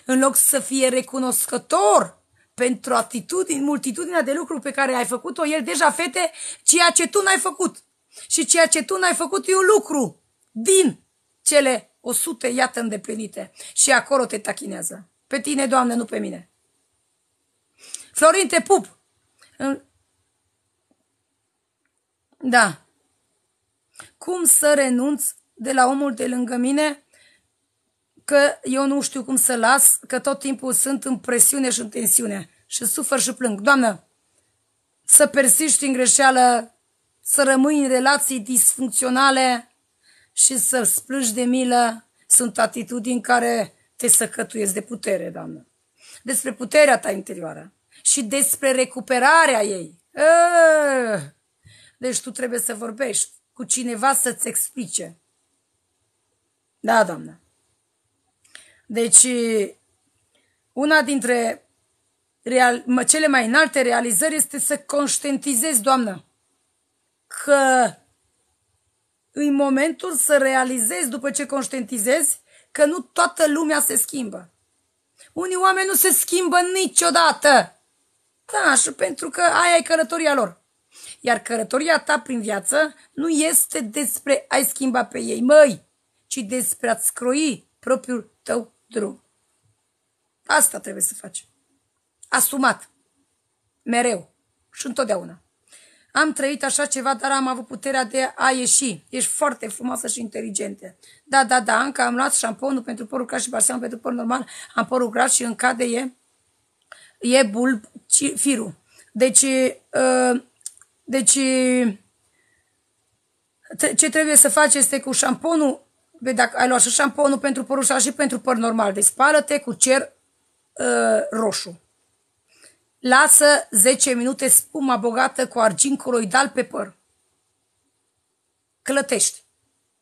În loc să fie recunoscător pentru atitudini, multitudinea de lucruri pe care ai făcut-o, el deja, fete, ceea ce tu n-ai făcut și ceea ce tu n-ai făcut e un lucru din cele 100, iată, îndeplinite. Și acolo te tachinează. Pe tine, Doamne, nu pe mine. Florin, te pup! Da. Cum să renunț de la omul de lângă mine că eu nu știu cum să las, că tot timpul sunt în presiune și în tensiune și sufăr și plâng. Doamnă, să persiști în greșeală, să rămâi în relații disfuncționale și să splângi de milă, sunt atitudini care te săcătuiesc de putere, doamnă. Despre puterea ta interioară și despre recuperarea ei. Eee! Ă, deci tu trebuie să vorbești cu cineva să-ți explice. Da, doamnă. Deci, una dintre real, cele mai înalte realizări este să conștientizezi, doamnă, că în momentul să realizezi, după ce conștientizezi, că nu toată lumea se schimbă. Unii oameni nu se schimbă niciodată. Da, și pentru că aia e călătoria lor. Iar călătoria ta prin viață nu este despre a-i schimba pe ei, măi, ci despre a-ți scroi propriul tău drum. Asta trebuie să faci. Asumat. Mereu. Și întotdeauna. Am trăit așa ceva, dar am avut puterea de a ieși. Ești foarte frumoasă și inteligentă. Da, da, da, încă am luat șamponul pentru părul gras și balsamul pentru păr normal. Am părul gras și în cade e, e bulb ci, firul. Deci, uh, deci, ce trebuie să faci este cu șamponul, dacă ai luat și șamponul pentru părul și pentru păr normal, deci spală-te cu cer uh, roșu. Lasă 10 minute spuma bogată cu argint coloidal pe păr. Clătești.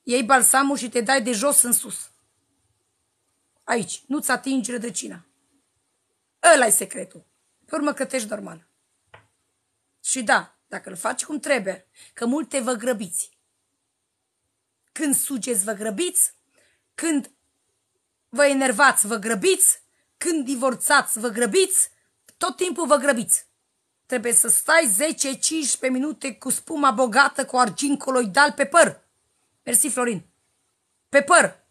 Iei balsamul și te dai de jos în sus. Aici. Nu-ți atingi rădăcina. ăla e secretul. Pe urmă clătești normal. Și da, dacă îl faci cum trebuie, că multe vă grăbiți. Când sugeți, vă grăbiți. Când vă enervați, vă grăbiți. Când divorțați, vă grăbiți. Tot timpul vă grăbiți. Trebuie să stai 10-15 minute cu spuma bogată cu argint coloidal pe păr. Mersi, Florin. Pe păr.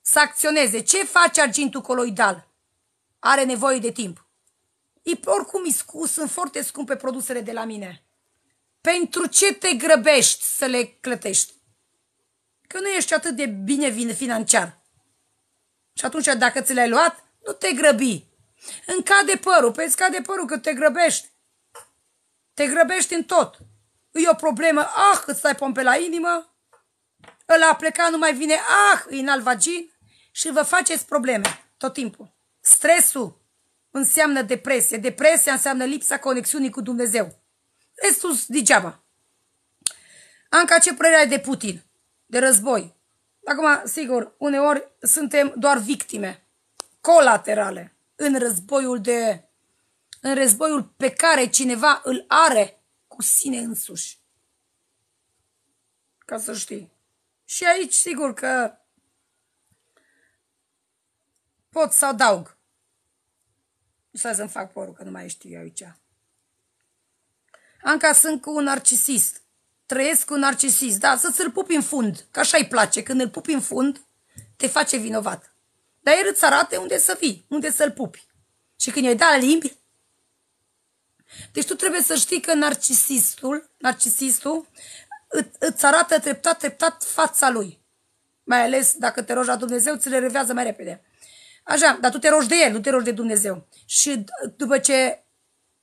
Să acționeze. Ce face argintul coloidal? Are nevoie de timp. E oricum, iscus, sunt foarte scumpe produsele de la mine. Pentru ce te grăbești să le clătești? Că nu ești atât de bine financiar. Și atunci, dacă ți le-ai luat, nu te grăbi. Încade părul, pe păi scade părul că te grăbești. Te grăbești în tot. E o problemă, ah, îți stai pompe la inimă, ăla a plecat, nu mai vine, ah, e în alvagin și vă faceți probleme tot timpul. Stresul înseamnă depresie, depresia înseamnă lipsa conexiunii cu Dumnezeu. Restul degeaba. Anca, ce părere ai de Putin? De război? Acum, sigur, uneori suntem doar victime colaterale în războiul de în războiul pe care cineva îl are cu sine însuși. Ca să știi. Și aici, sigur că pot să adaug. Stai să-mi fac porul, că nu mai știu eu aici. Anca, sunt cu un narcisist. Trăiesc cu un narcisist. Da, să-ți-l pupi în fund, că așa i place. Când îl pupi în fund, te face vinovat. Dar el îți arate unde să fii, unde să-l pupi. Și când i-ai dat limbi, deci tu trebuie să știi că narcisistul, narcisistul îți arată treptat, treptat fața lui. Mai ales dacă te rogi la Dumnezeu, ți le revează mai repede. Așa, dar tu te rogi de el, nu te rogi de Dumnezeu. Și după ce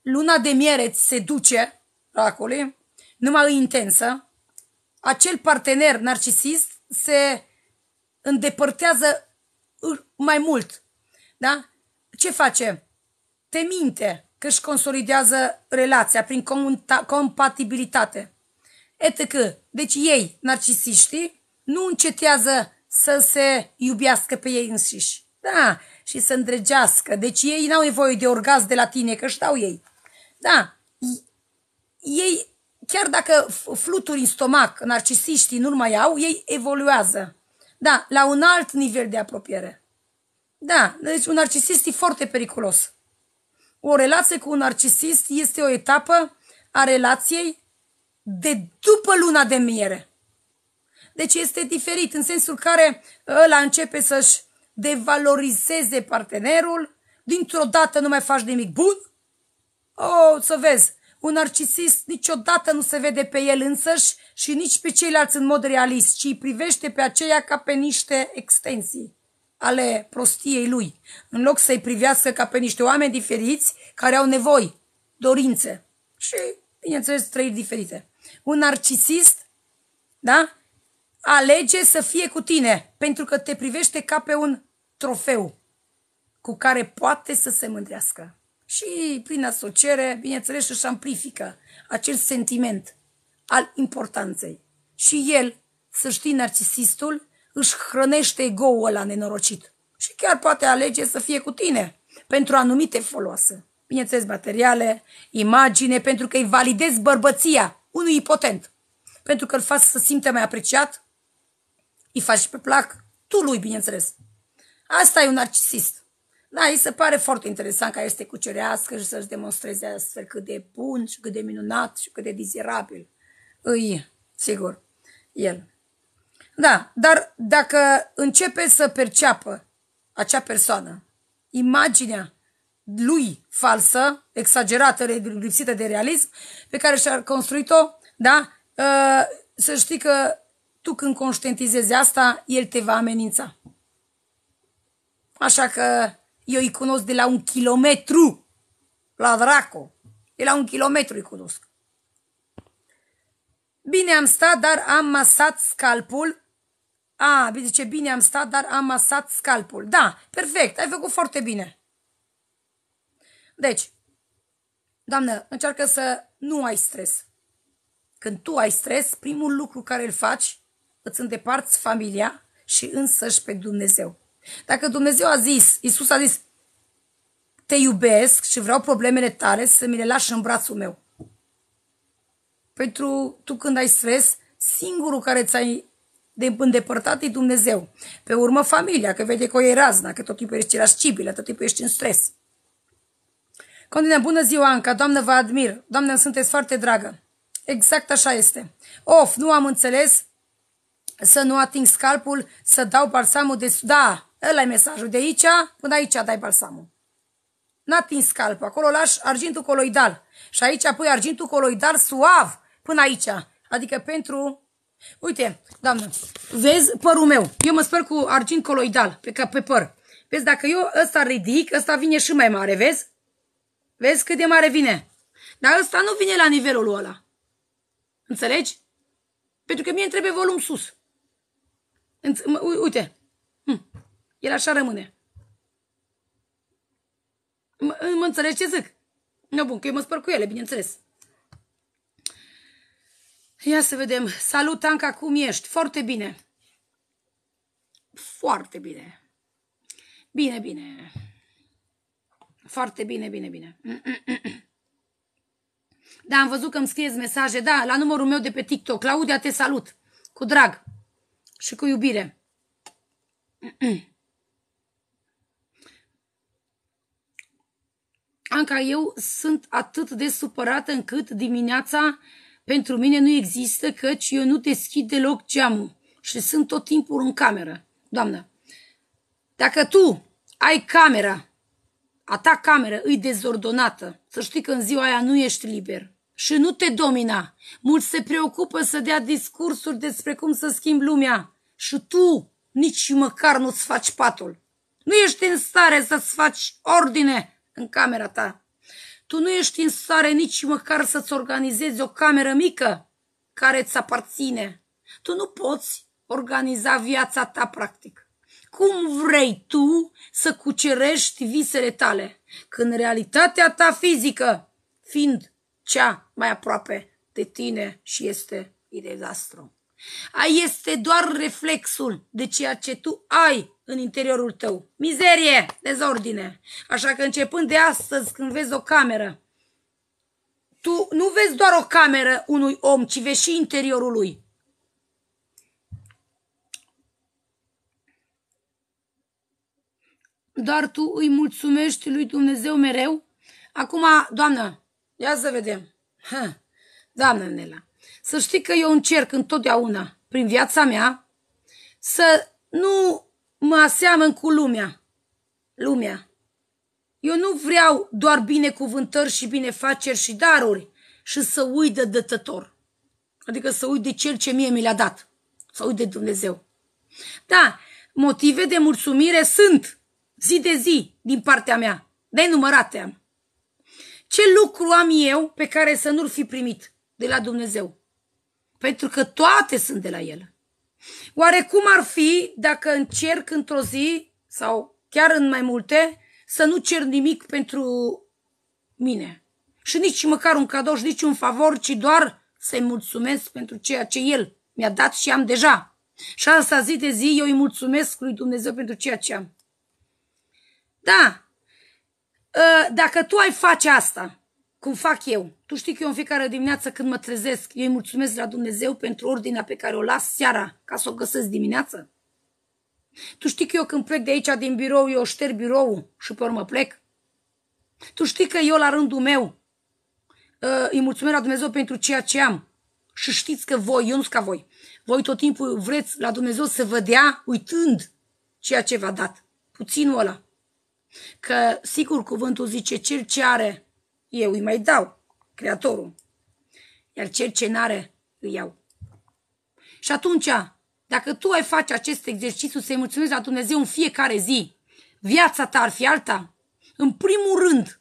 luna de miere ți se duce, racului, numai intensă, acel partener narcisist se îndepărtează mai mult. Da? Ce face? Te minte că își consolidează relația prin compatibilitate. Etică. Deci ei, narcisiștii, nu încetează să se iubească pe ei înșiși. Da, și să îndrăgească. Deci ei n-au nevoie de orgasm de la tine, că își dau ei. Da, ei, chiar dacă fluturi în stomac narcisiștii nu mai au, ei evoluează. Da, la un alt nivel de apropiere. Da, deci un narcisist e foarte periculos. O relație cu un narcisist este o etapă a relației de după luna de miere. Deci este diferit în sensul care ăla începe să-și devalorizeze partenerul, dintr-o dată nu mai faci nimic bun, o, să vezi, un narcisist niciodată nu se vede pe el însăși și nici pe ceilalți în mod realist, ci îi privește pe aceia ca pe niște extensii ale prostiei lui, în loc să-i privească ca pe niște oameni diferiți care au nevoi, dorințe și, bineînțeles, trăiri diferite. Un narcisist, da? Alege să fie cu tine, pentru că te privește ca pe un trofeu cu care poate să se mândrească și prin asociere, bineînțeles, își amplifică acel sentiment al importanței. Și el, să știi, narcisistul, își hrănește ego-ul ăla nenorocit și chiar poate alege să fie cu tine pentru anumite foloase. Bineînțeles, materiale, imagine, pentru că îi validezi bărbăția unui ipotent. Pentru că îl faci să simte mai apreciat, îi faci pe plac, tu lui, bineînțeles. Asta e un narcisist. Da, îi se pare foarte interesant ca este cucerească și să-și demonstreze astfel cât de bun și cât de minunat și cât de dizirabil îi, sigur, el. Da, dar dacă începe să perceapă acea persoană imaginea lui falsă, exagerată, lipsită de realism, pe care și-a construit-o, da, ă, să știi că tu când conștientizezi asta, el te va amenința. Așa că eu îi cunosc de la un kilometru la Draco. De la un kilometru îi cunosc. Bine am stat, dar am masat scalpul. A, zice, bine am stat, dar am masat scalpul. Da, perfect, ai făcut foarte bine. Deci, doamnă, încearcă să nu ai stres. Când tu ai stres, primul lucru care îl faci, îți îndeparți familia și însăși pe Dumnezeu. Dacă Dumnezeu a zis, Isus a zis, te iubesc și vreau problemele tale să mi le lași în brațul meu. Pentru tu când ai stres, singurul care ți-ai de îndepărtat e Dumnezeu. Pe urmă familia, că vede că o e razna, că tot timpul ești irascibilă, tot timpul ești în stres. Continuăm. Bună ziua, Anca. Doamnă, vă admir. Doamnă, sunteți foarte dragă. Exact așa este. Of, nu am înțeles să nu ating scalpul, să dau balsamul de... Da, ăla e mesajul de aici, până aici dai balsamul. N-atins scalpul. acolo lași argintul coloidal. Și aici apoi argintul coloidal suav, până aici. Adică pentru... Uite, doamnă, vezi părul meu. Eu mă spăr cu argint coloidal pe, cap, pe păr. Vezi, dacă eu ăsta ridic, ăsta vine și mai mare, vezi? Vezi cât de mare vine. Dar ăsta nu vine la nivelul ăla. Înțelegi? Pentru că mie îmi trebuie volum sus. Înț- uite. Hm. El așa rămâne. Mă, mă înțelegi ce zic? Nu, bun, că eu mă spăr cu ele, bineînțeles. Ia să vedem. Salut, Anca, cum ești? Foarte bine. Foarte bine. Bine, bine. Foarte bine, bine, bine. Da, am văzut că îmi scrieți mesaje. Da, la numărul meu de pe TikTok. Claudia, te salut. Cu drag și cu iubire. Anca, eu sunt atât de supărată încât dimineața pentru mine nu există, căci eu nu deschid deloc geamul și sunt tot timpul în cameră. Doamnă, dacă tu ai camera, a ta cameră îi dezordonată, să știi că în ziua aia nu ești liber și nu te domina. Mulți se preocupă să dea discursuri despre cum să schimbi lumea și tu nici măcar nu-ți faci patul. Nu ești în stare să-ți faci ordine în camera ta. Tu nu ești în stare nici măcar să-ți organizezi o cameră mică care îți aparține. Tu nu poți organiza viața ta practic. Cum vrei tu să cucerești visele tale când realitatea ta fizică, fiind cea mai aproape de tine și este dezastru. Este doar reflexul de ceea ce tu ai în interiorul tău. Mizerie, dezordine. Așa că începând de astăzi, când vezi o cameră, tu nu vezi doar o cameră unui om, ci vezi și interiorul lui. Dar tu îi mulțumești lui Dumnezeu mereu? Acum, doamnă, ia să vedem. Ha, doamnă Nela, să știi că eu încerc întotdeauna, prin viața mea, să nu mă aseamăn cu lumea. Lumea. Eu nu vreau doar binecuvântări și binefaceri și daruri și să uit de dătător. Adică să uit de cel ce mie mi l-a dat. Să uit de Dumnezeu. Da, motive de mulțumire sunt zi de zi din partea mea. De numărate am. Ce lucru am eu pe care să nu-l fi primit de la Dumnezeu? Pentru că toate sunt de la El. Oare cum ar fi dacă încerc într-o zi sau chiar în mai multe să nu cer nimic pentru mine? Și nici măcar un cadou și nici un favor, ci doar să-i mulțumesc pentru ceea ce El mi-a dat și am deja. Și asta zi de zi eu îi mulțumesc lui Dumnezeu pentru ceea ce am. Da, ă, dacă tu ai face asta, cum fac eu. Tu știi că eu în fiecare dimineață când mă trezesc, eu îi mulțumesc la Dumnezeu pentru ordinea pe care o las seara ca să o găsesc dimineață? Tu știi că eu când plec de aici din birou, eu șterg birou și pe urmă plec? Tu știi că eu la rândul meu uh, îi mulțumesc la Dumnezeu pentru ceea ce am. Și știți că voi, eu nu ca voi, voi tot timpul vreți la Dumnezeu să vă dea uitând ceea ce v-a dat. Puținul ăla. Că sigur cuvântul zice, cel ce are eu îi mai dau, creatorul, iar cel ce n-are îi iau. Și atunci, dacă tu ai face acest exercițiu, să-i mulțumesc la Dumnezeu în fiecare zi, viața ta ar fi alta, în primul rând,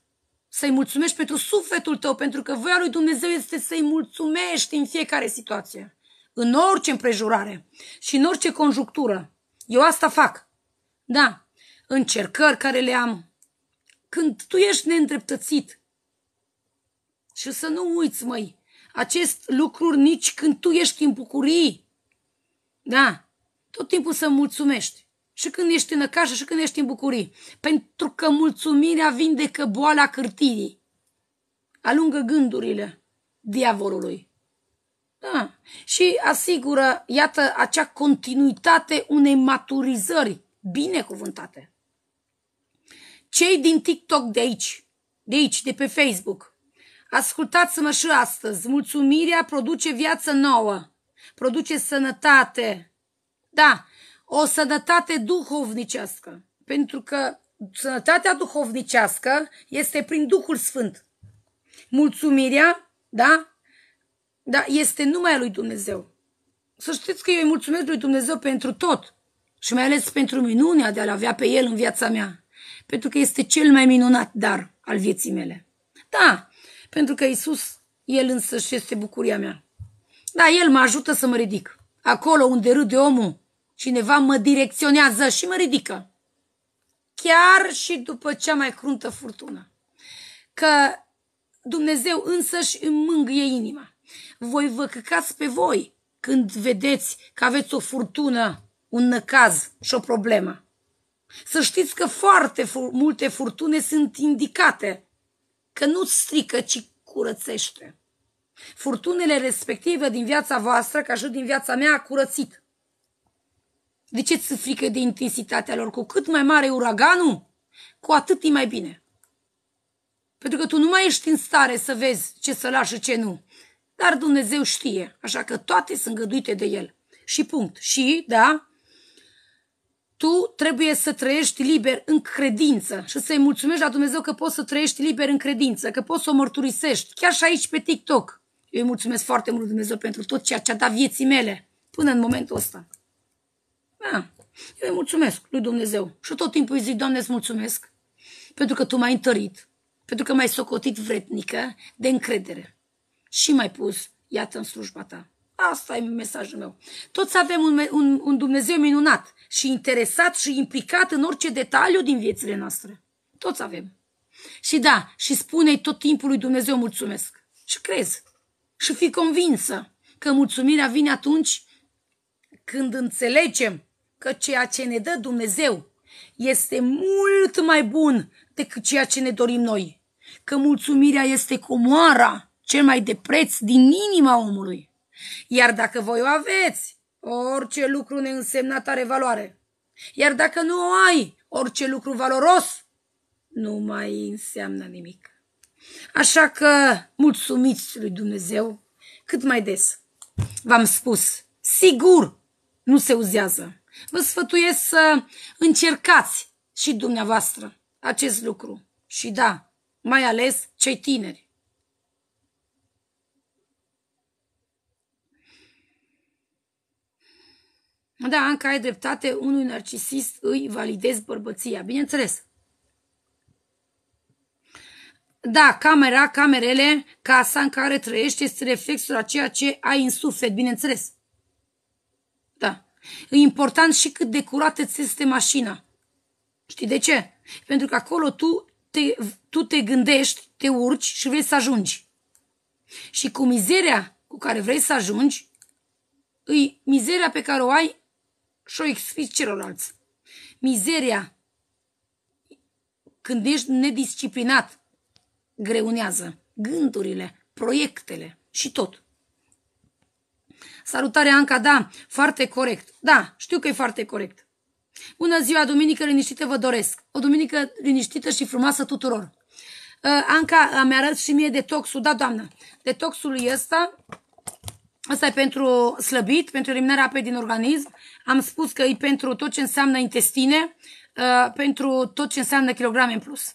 să-i mulțumești pentru sufletul tău, pentru că voia lui Dumnezeu este să-i mulțumești în fiecare situație, în orice împrejurare și în orice conjunctură. Eu asta fac. Da, încercări care le am. Când tu ești neîndreptățit, și să nu uiți, măi, acest lucru nici când tu ești în bucurii. Da, tot timpul să mulțumești. Și când ești în acasă, și când ești în bucurii. Pentru că mulțumirea vindecă boala cârtirii. Alungă gândurile diavolului. Da. Și asigură, iată, acea continuitate unei maturizări binecuvântate. Cei din TikTok de aici, de aici, de pe Facebook, Ascultați-mă și astăzi. Mulțumirea produce viață nouă, produce sănătate. Da, o sănătate duhovnicească. Pentru că sănătatea duhovnicească este prin Duhul Sfânt. Mulțumirea, da? Da, este numai a lui Dumnezeu. Să știți că eu îi mulțumesc lui Dumnezeu pentru tot. Și mai ales pentru minunea de a-L avea pe El în viața mea. Pentru că este cel mai minunat dar al vieții mele. Da, pentru că Isus, El însăși este bucuria mea. Da, El mă ajută să mă ridic. Acolo unde râde omul, cineva mă direcționează și mă ridică. Chiar și după cea mai cruntă furtună. Că Dumnezeu însăși îmi mângâie inima. Voi vă căcați pe voi când vedeți că aveți o furtună, un năcaz și o problemă. Să știți că foarte multe furtune sunt indicate că nu strică, ci curățește. Furtunele respective din viața voastră, ca și din viața mea, a curățit. De ce ți frică de intensitatea lor? Cu cât mai mare e uraganul, cu atât e mai bine. Pentru că tu nu mai ești în stare să vezi ce să lași și ce nu. Dar Dumnezeu știe, așa că toate sunt găduite de El. Și punct. Și, da, tu trebuie să trăiești liber în credință și să-i mulțumești la Dumnezeu că poți să trăiești liber în credință, că poți să o mărturisești, chiar și aici pe TikTok. Eu îi mulțumesc foarte mult Dumnezeu pentru tot ceea ce a dat vieții mele până în momentul ăsta. Da. Eu îi mulțumesc lui Dumnezeu și tot timpul îi zic, Doamne, îți mulțumesc pentru că Tu m-ai întărit, pentru că m-ai socotit vretnică de încredere și m-ai pus, iată, în slujba Ta. Asta e mesajul meu. Toți avem un, un, un Dumnezeu minunat și interesat și implicat în orice detaliu din viețile noastre. Toți avem. Și da, și spune tot timpul lui Dumnezeu mulțumesc. Și crezi. Și fii convinsă că mulțumirea vine atunci când înțelegem că ceea ce ne dă Dumnezeu este mult mai bun decât ceea ce ne dorim noi. Că mulțumirea este comoara cel mai de preț din inima omului. Iar dacă voi o aveți, orice lucru neînsemnat are valoare. Iar dacă nu o ai, orice lucru valoros nu mai înseamnă nimic. Așa că mulțumiți lui Dumnezeu cât mai des. V-am spus, sigur nu se uzează. Vă sfătuiesc să încercați și dumneavoastră acest lucru. Și da, mai ales cei tineri. Da, Anca, ai dreptate, unui narcisist îi validezi bărbăția, bineînțeles. Da, camera, camerele, casa în care trăiești este reflexul a ceea ce ai în suflet, bineînțeles. Da. E important și cât de curată ți este mașina. Știi de ce? Pentru că acolo tu te, tu te gândești, te urci și vrei să ajungi. Și cu mizeria cu care vrei să ajungi, îi mizeria pe care o ai și-o exfiți celorlalți. Mizeria, când ești nedisciplinat, greunează gândurile, proiectele și tot. Salutare, Anca, da, foarte corect. Da, știu că e foarte corect. Bună ziua, duminică liniștită vă doresc. O duminică liniștită și frumoasă tuturor. Uh, Anca, mi arăt și mie detoxul, da, doamnă. Detoxul ăsta Asta e pentru slăbit, pentru eliminarea apei din organism. Am spus că e pentru tot ce înseamnă intestine, uh, pentru tot ce înseamnă kilograme în plus.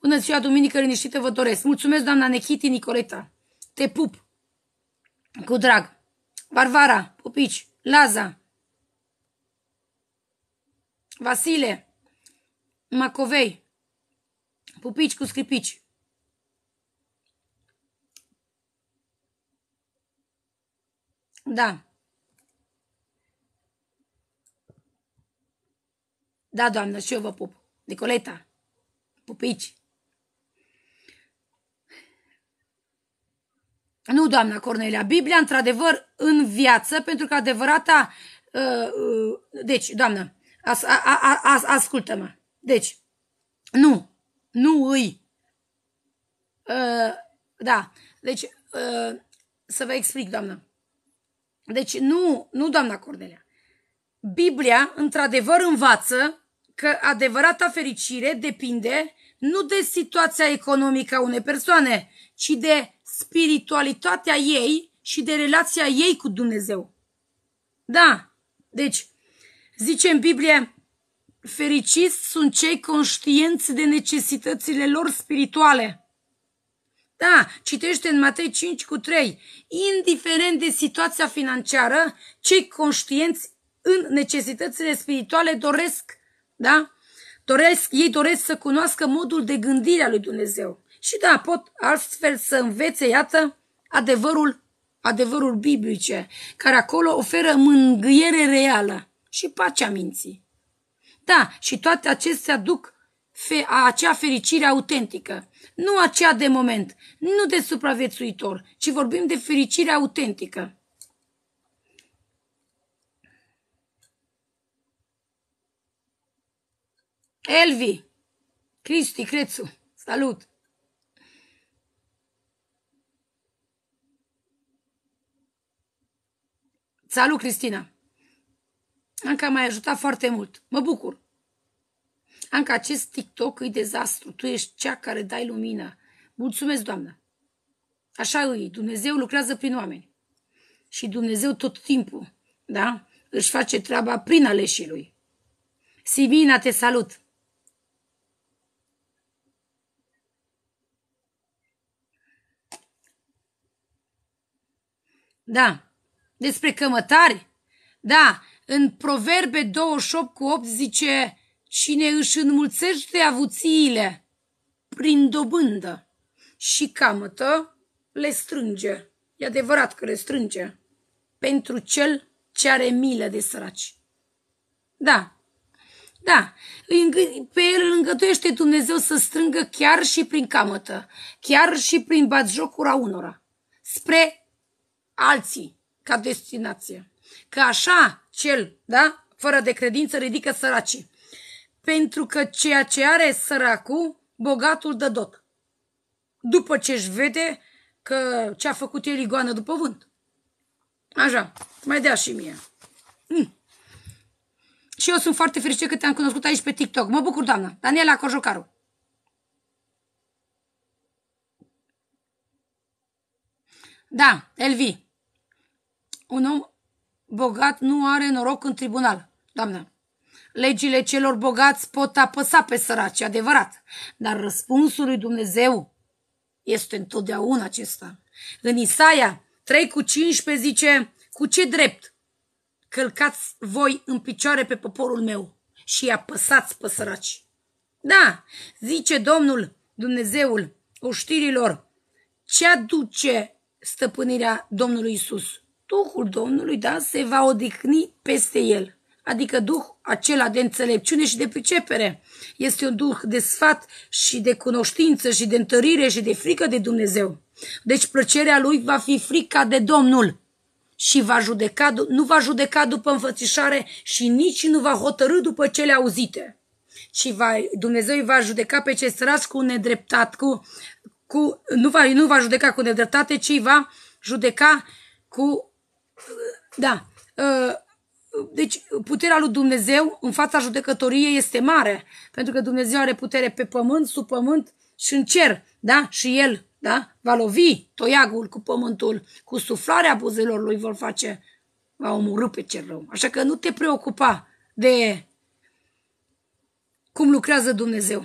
Bună ziua, duminică liniștită vă doresc. Mulțumesc, doamna Nechiti Nicoleta. Te pup. Cu drag. Barbara, pupici, Laza, Vasile, Macovei, pupici cu scripici. Da. Da, doamnă, și eu vă pup. Nicoleta, pupici. Nu, doamna Cornelia, Biblia, într-adevăr, în viață, pentru că adevărata... Uh, uh, deci, doamnă, as, as, ascultă-mă. Deci, nu, nu îi. Uh, da, deci, uh, să vă explic, doamnă. Deci nu, nu doamna Cornelia. Biblia, într-adevăr, învață că adevărata fericire depinde nu de situația economică a unei persoane, ci de spiritualitatea ei și de relația ei cu Dumnezeu. Da, deci, zice în Biblie, fericiți sunt cei conștienți de necesitățile lor spirituale. Da, citește în Matei 5 cu 3. Indiferent de situația financiară, cei conștienți în necesitățile spirituale doresc, da? Doresc, ei doresc să cunoască modul de gândire a lui Dumnezeu. Și da, pot astfel să învețe, iată, adevărul, adevărul biblice, care acolo oferă mângâiere reală și pacea minții. Da, și toate acestea duc fe, acea fericire autentică, nu aceea de moment, nu de supraviețuitor, ci vorbim de fericire autentică. Elvi, Cristi, Crețu, salut! Salut, Cristina! Anca m-a ajutat foarte mult. Mă bucur. Anca, acest TikTok e dezastru. Tu ești cea care dai lumină. Mulțumesc, doamnă. Așa e. Dumnezeu lucrează prin oameni. Și Dumnezeu tot timpul, da? Își face treaba prin aleșii lui. Simina, te salut! Da. Despre cămătari? Da. În Proverbe 28 cu 8 zice Cine își înmulțește avuțiile prin dobândă și camătă, le strânge. E adevărat că le strânge. Pentru cel ce are milă de săraci. Da, da, pe el îl îngăduiește Dumnezeu să strângă chiar și prin camătă, chiar și prin batjocura unora, spre alții, ca destinație. Că așa cel, da, fără de credință, ridică săracii pentru că ceea ce are săracul, bogatul dă tot. După ce își vede că ce-a făcut el igoană după vânt. Așa, mai dea și mie. Mm. Și eu sunt foarte fericită că te-am cunoscut aici pe TikTok. Mă bucur, doamnă. Daniela Cojocaru. Da, Elvi. Un om bogat nu are noroc în tribunal, doamna. Legile celor bogați pot apăsa pe săraci, adevărat, dar răspunsul lui Dumnezeu este întotdeauna acesta. În Isaia 3 cu 15 zice, cu ce drept călcați voi în picioare pe poporul meu și apăsați pe săraci? Da, zice Domnul Dumnezeul oștirilor, ce aduce stăpânirea Domnului Isus? Duhul Domnului, da, se va odihni peste el adică Duh acela de înțelepciune și de pricepere. Este un Duh de sfat și de cunoștință și de întărire și de frică de Dumnezeu. Deci plăcerea lui va fi frica de Domnul și va judeca, nu va judeca după înfățișare și nici nu va hotărâ după cele auzite. Ci va, Dumnezeu îi va judeca pe cei sărați cu nedreptat, cu, cu, nu, va, nu va judeca cu nedreptate, ci va judeca cu, da, uh, deci puterea lui Dumnezeu în fața judecătoriei este mare, pentru că Dumnezeu are putere pe pământ, sub pământ și în cer, da? Și El, da? Va lovi toiagul cu pământul, cu suflarea buzelor lui vor face, va omorâ pe cer rău. Așa că nu te preocupa de cum lucrează Dumnezeu.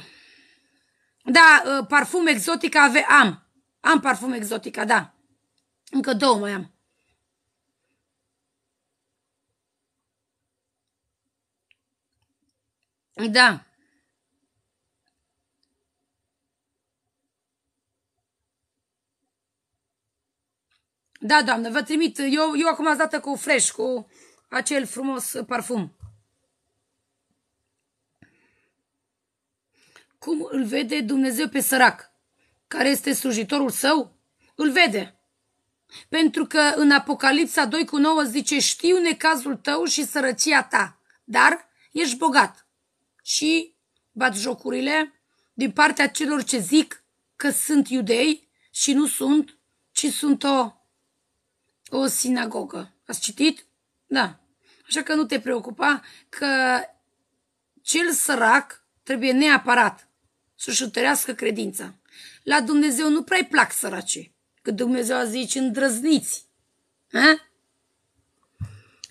Da, uh, parfum exotic ave, am. Am parfum exotic, da. Încă două mai am. Da. Da, doamnă, vă trimit. Eu, eu acum ați dată cu fresh, cu acel frumos parfum. Cum îl vede Dumnezeu pe sărac, care este slujitorul său? Îl vede. Pentru că în Apocalipsa 2 cu 9 zice, știu necazul tău și sărăcia ta, dar ești bogat și jocurile din partea celor ce zic că sunt iudei și nu sunt, ci sunt o, o sinagogă. Ați citit? Da. Așa că nu te preocupa că cel sărac trebuie neapărat să-și întărească credința. La Dumnezeu nu prea-i plac săracii, că Dumnezeu a zis îndrăzniți. Ha?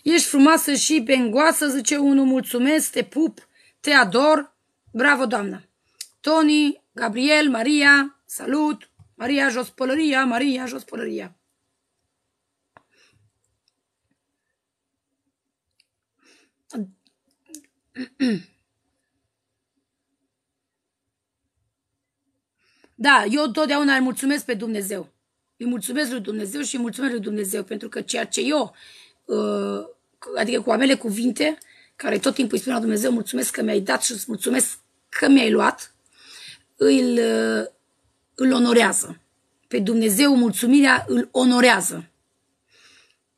Ești frumoasă și bengoasă, zice unul, mulțumesc, te pup. Te ador! Bravo, doamna. Tony, Gabriel, Maria, salut! Maria jos pălăria, Maria jos pălăria! Da, eu totdeauna îi mulțumesc pe Dumnezeu. Îi mulțumesc lui Dumnezeu și îi mulțumesc lui Dumnezeu pentru că ceea ce eu, uh, adică cu amele cuvinte, care tot timpul îi spunea Dumnezeu, mulțumesc că mi-ai dat și îți mulțumesc că mi-ai luat, îl, uh, îl onorează. Pe Dumnezeu mulțumirea îl onorează.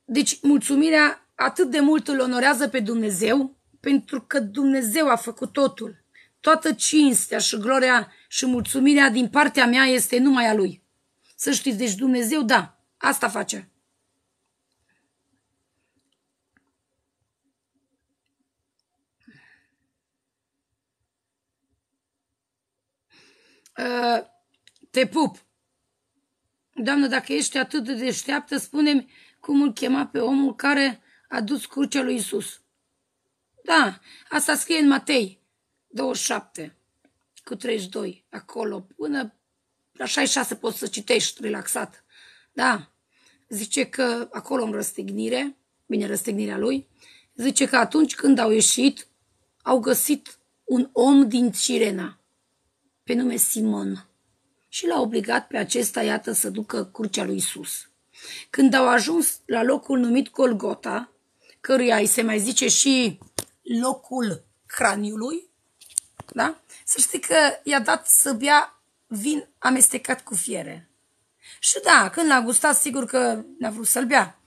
Deci mulțumirea atât de mult îl onorează pe Dumnezeu, pentru că Dumnezeu a făcut totul. Toată cinstea și gloria și mulțumirea din partea mea este numai a Lui. Să știți, deci Dumnezeu, da, asta face. Ă, te pup! Doamnă, dacă ești atât de deșteaptă, spune-mi cum îl chema pe omul care a dus crucea lui Isus. Da, asta scrie în Matei 27 cu 32, acolo, până la 66 poți să citești relaxat. Da, zice că acolo în răstignire, bine, răstignirea lui, zice că atunci când au ieșit, au găsit un om din Cirena pe nume Simon, și l-a obligat pe acesta, iată, să ducă curcea lui Isus. Când au ajuns la locul numit Golgota, căruia îi se mai zice și locul craniului, da? Să știi că i-a dat să bea vin amestecat cu fiere. Și da, când l-a gustat, sigur că n-a vrut să-l bea.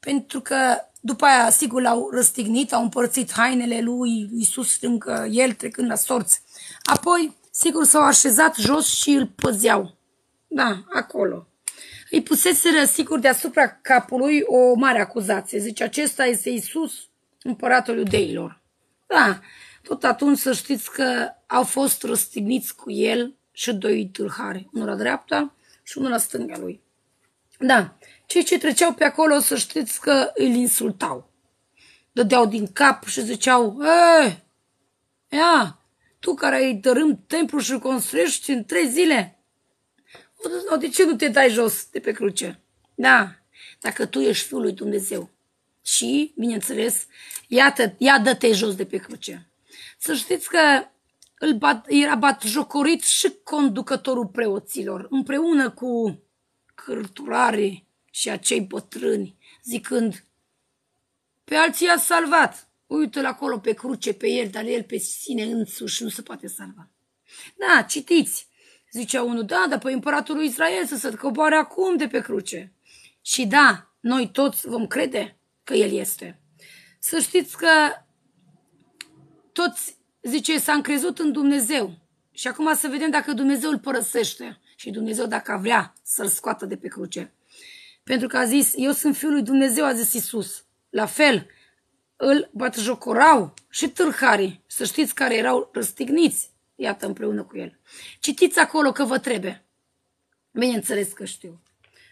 Pentru că după aia, sigur, l-au răstignit, au împărțit hainele lui, lui Iisus, încă el trecând la sorți. Apoi, Sigur s-au așezat jos și îl păzeau. Da, acolo. Îi puseseră, sigur, deasupra capului o mare acuzație. Zice, acesta este Isus, împăratul iudeilor. Da, tot atunci să știți că au fost răstigniți cu el și doi tâlhari, unul la dreapta și unul la stânga lui. Da, cei ce treceau pe acolo să știți că îl insultau. Dădeau din cap și ziceau, Ei, ia, tu care ai dărâm templu și construiești în trei zile? de ce nu te dai jos de pe cruce? Da, dacă tu ești Fiul lui Dumnezeu. Și, bineînțeles, iată, ia dă-te jos de pe cruce. Să știți că îl bat, era batjocorit și conducătorul preoților, împreună cu cârturarii și acei bătrâni, zicând, pe alții a salvat, Uită-l acolo pe cruce, pe el, dar el pe sine însuși nu se poate salva. Da, citiți, zicea unul, da, dar pe împăratul lui Israel să se coboare acum de pe cruce. Și da, noi toți vom crede că el este. Să știți că toți, zice, s-a încrezut în Dumnezeu. Și acum să vedem dacă Dumnezeu îl părăsește și Dumnezeu dacă vrea să-l scoată de pe cruce. Pentru că a zis, eu sunt Fiul lui Dumnezeu, a zis Isus. La fel, îl batjocurau și târharii, să știți care erau răstigniți, iată, împreună cu el. Citiți acolo că vă trebuie. Bineînțeles că știu.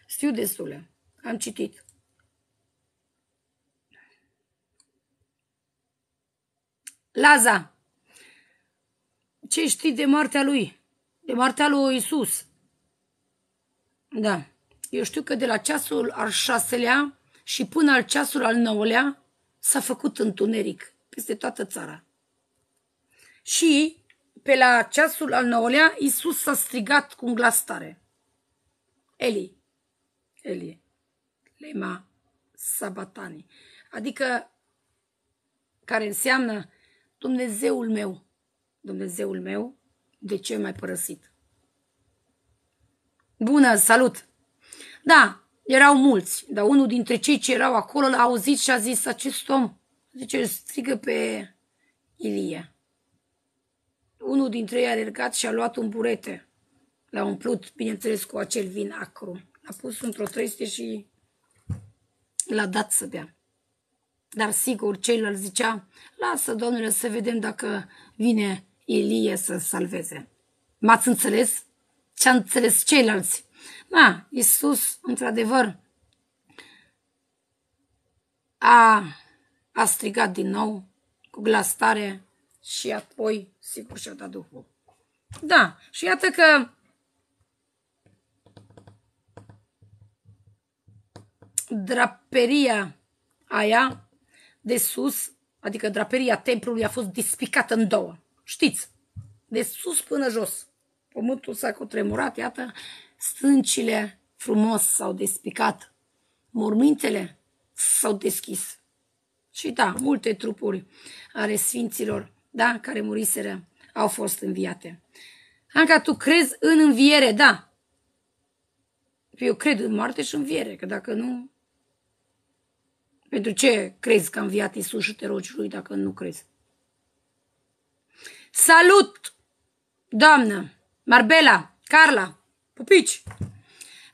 Știu destule. Am citit. Laza, ce știi de moartea lui? De moartea lui Isus. Da. Eu știu că de la ceasul al șaselea și până al ceasul al nouălea, s-a făcut întuneric peste toată țara. Și pe la ceasul al nouălea, Iisus s-a strigat cu un glas tare. Eli, Eli, lema sabatani, adică care înseamnă Dumnezeul meu, Dumnezeul meu, de ce m-ai părăsit? Bună, salut! Da, erau mulți, dar unul dintre cei ce erau acolo l-a auzit și a zis, acest om, zice, strigă pe Ilie. Unul dintre ei a alergat și a luat un burete. L-a umplut, bineînțeles, cu acel vin acru. L-a pus într-o trestie și l-a dat să bea. Dar sigur, ceilalți zicea, lasă, domnule, să vedem dacă vine Ilie să salveze. M-ați înțeles? Ce-a înțeles ceilalți? Da, Isus, într-adevăr, a, a strigat din nou cu glas tare și apoi, sigur, și-a dat Duhul. Da, și iată că draperia aia de sus, adică draperia templului a fost dispicată în două. Știți? De sus până jos. Pământul s-a cutremurat, iată, Stâncile frumos s-au despicat, mormintele s-au deschis. Și da, multe trupuri ale sfinților, da, care muriseră, au fost înviate. Anca, tu crezi în înviere, da. Păi eu cred în moarte și viere, că dacă nu... Pentru ce crezi că a înviat Iisus și te rogi lui dacă nu crezi? Salut, doamnă, Marbela, Carla, pupici,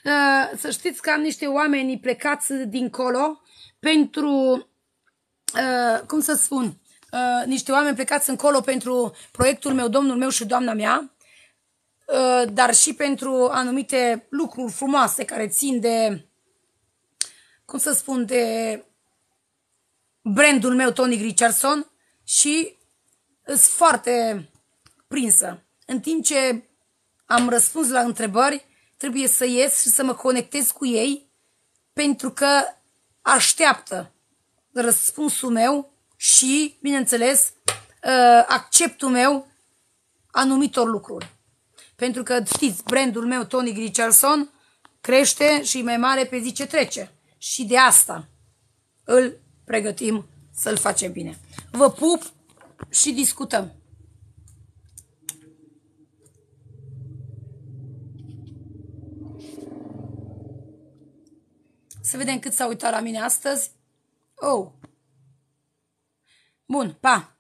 ă, să știți că am niște oameni plecați dincolo pentru, ă, cum să spun, ă, niște oameni plecați încolo pentru proiectul meu, domnul meu și doamna mea, dar și pentru anumite lucruri frumoase care țin de, cum să spun, de brandul meu, Tony Richardson, și sunt foarte prinsă. În timp ce am răspuns la întrebări, trebuie să ies și să mă conectez cu ei pentru că așteaptă răspunsul meu și, bineînțeles, uh, acceptul meu anumitor lucruri. Pentru că, știți, brandul meu, Tony Richardson, crește și mai mare pe zi ce trece. Și de asta îl pregătim să-l facem bine. Vă pup și discutăm. Să vedem cât s-a uitat la mine astăzi. Oh! Bun, pa!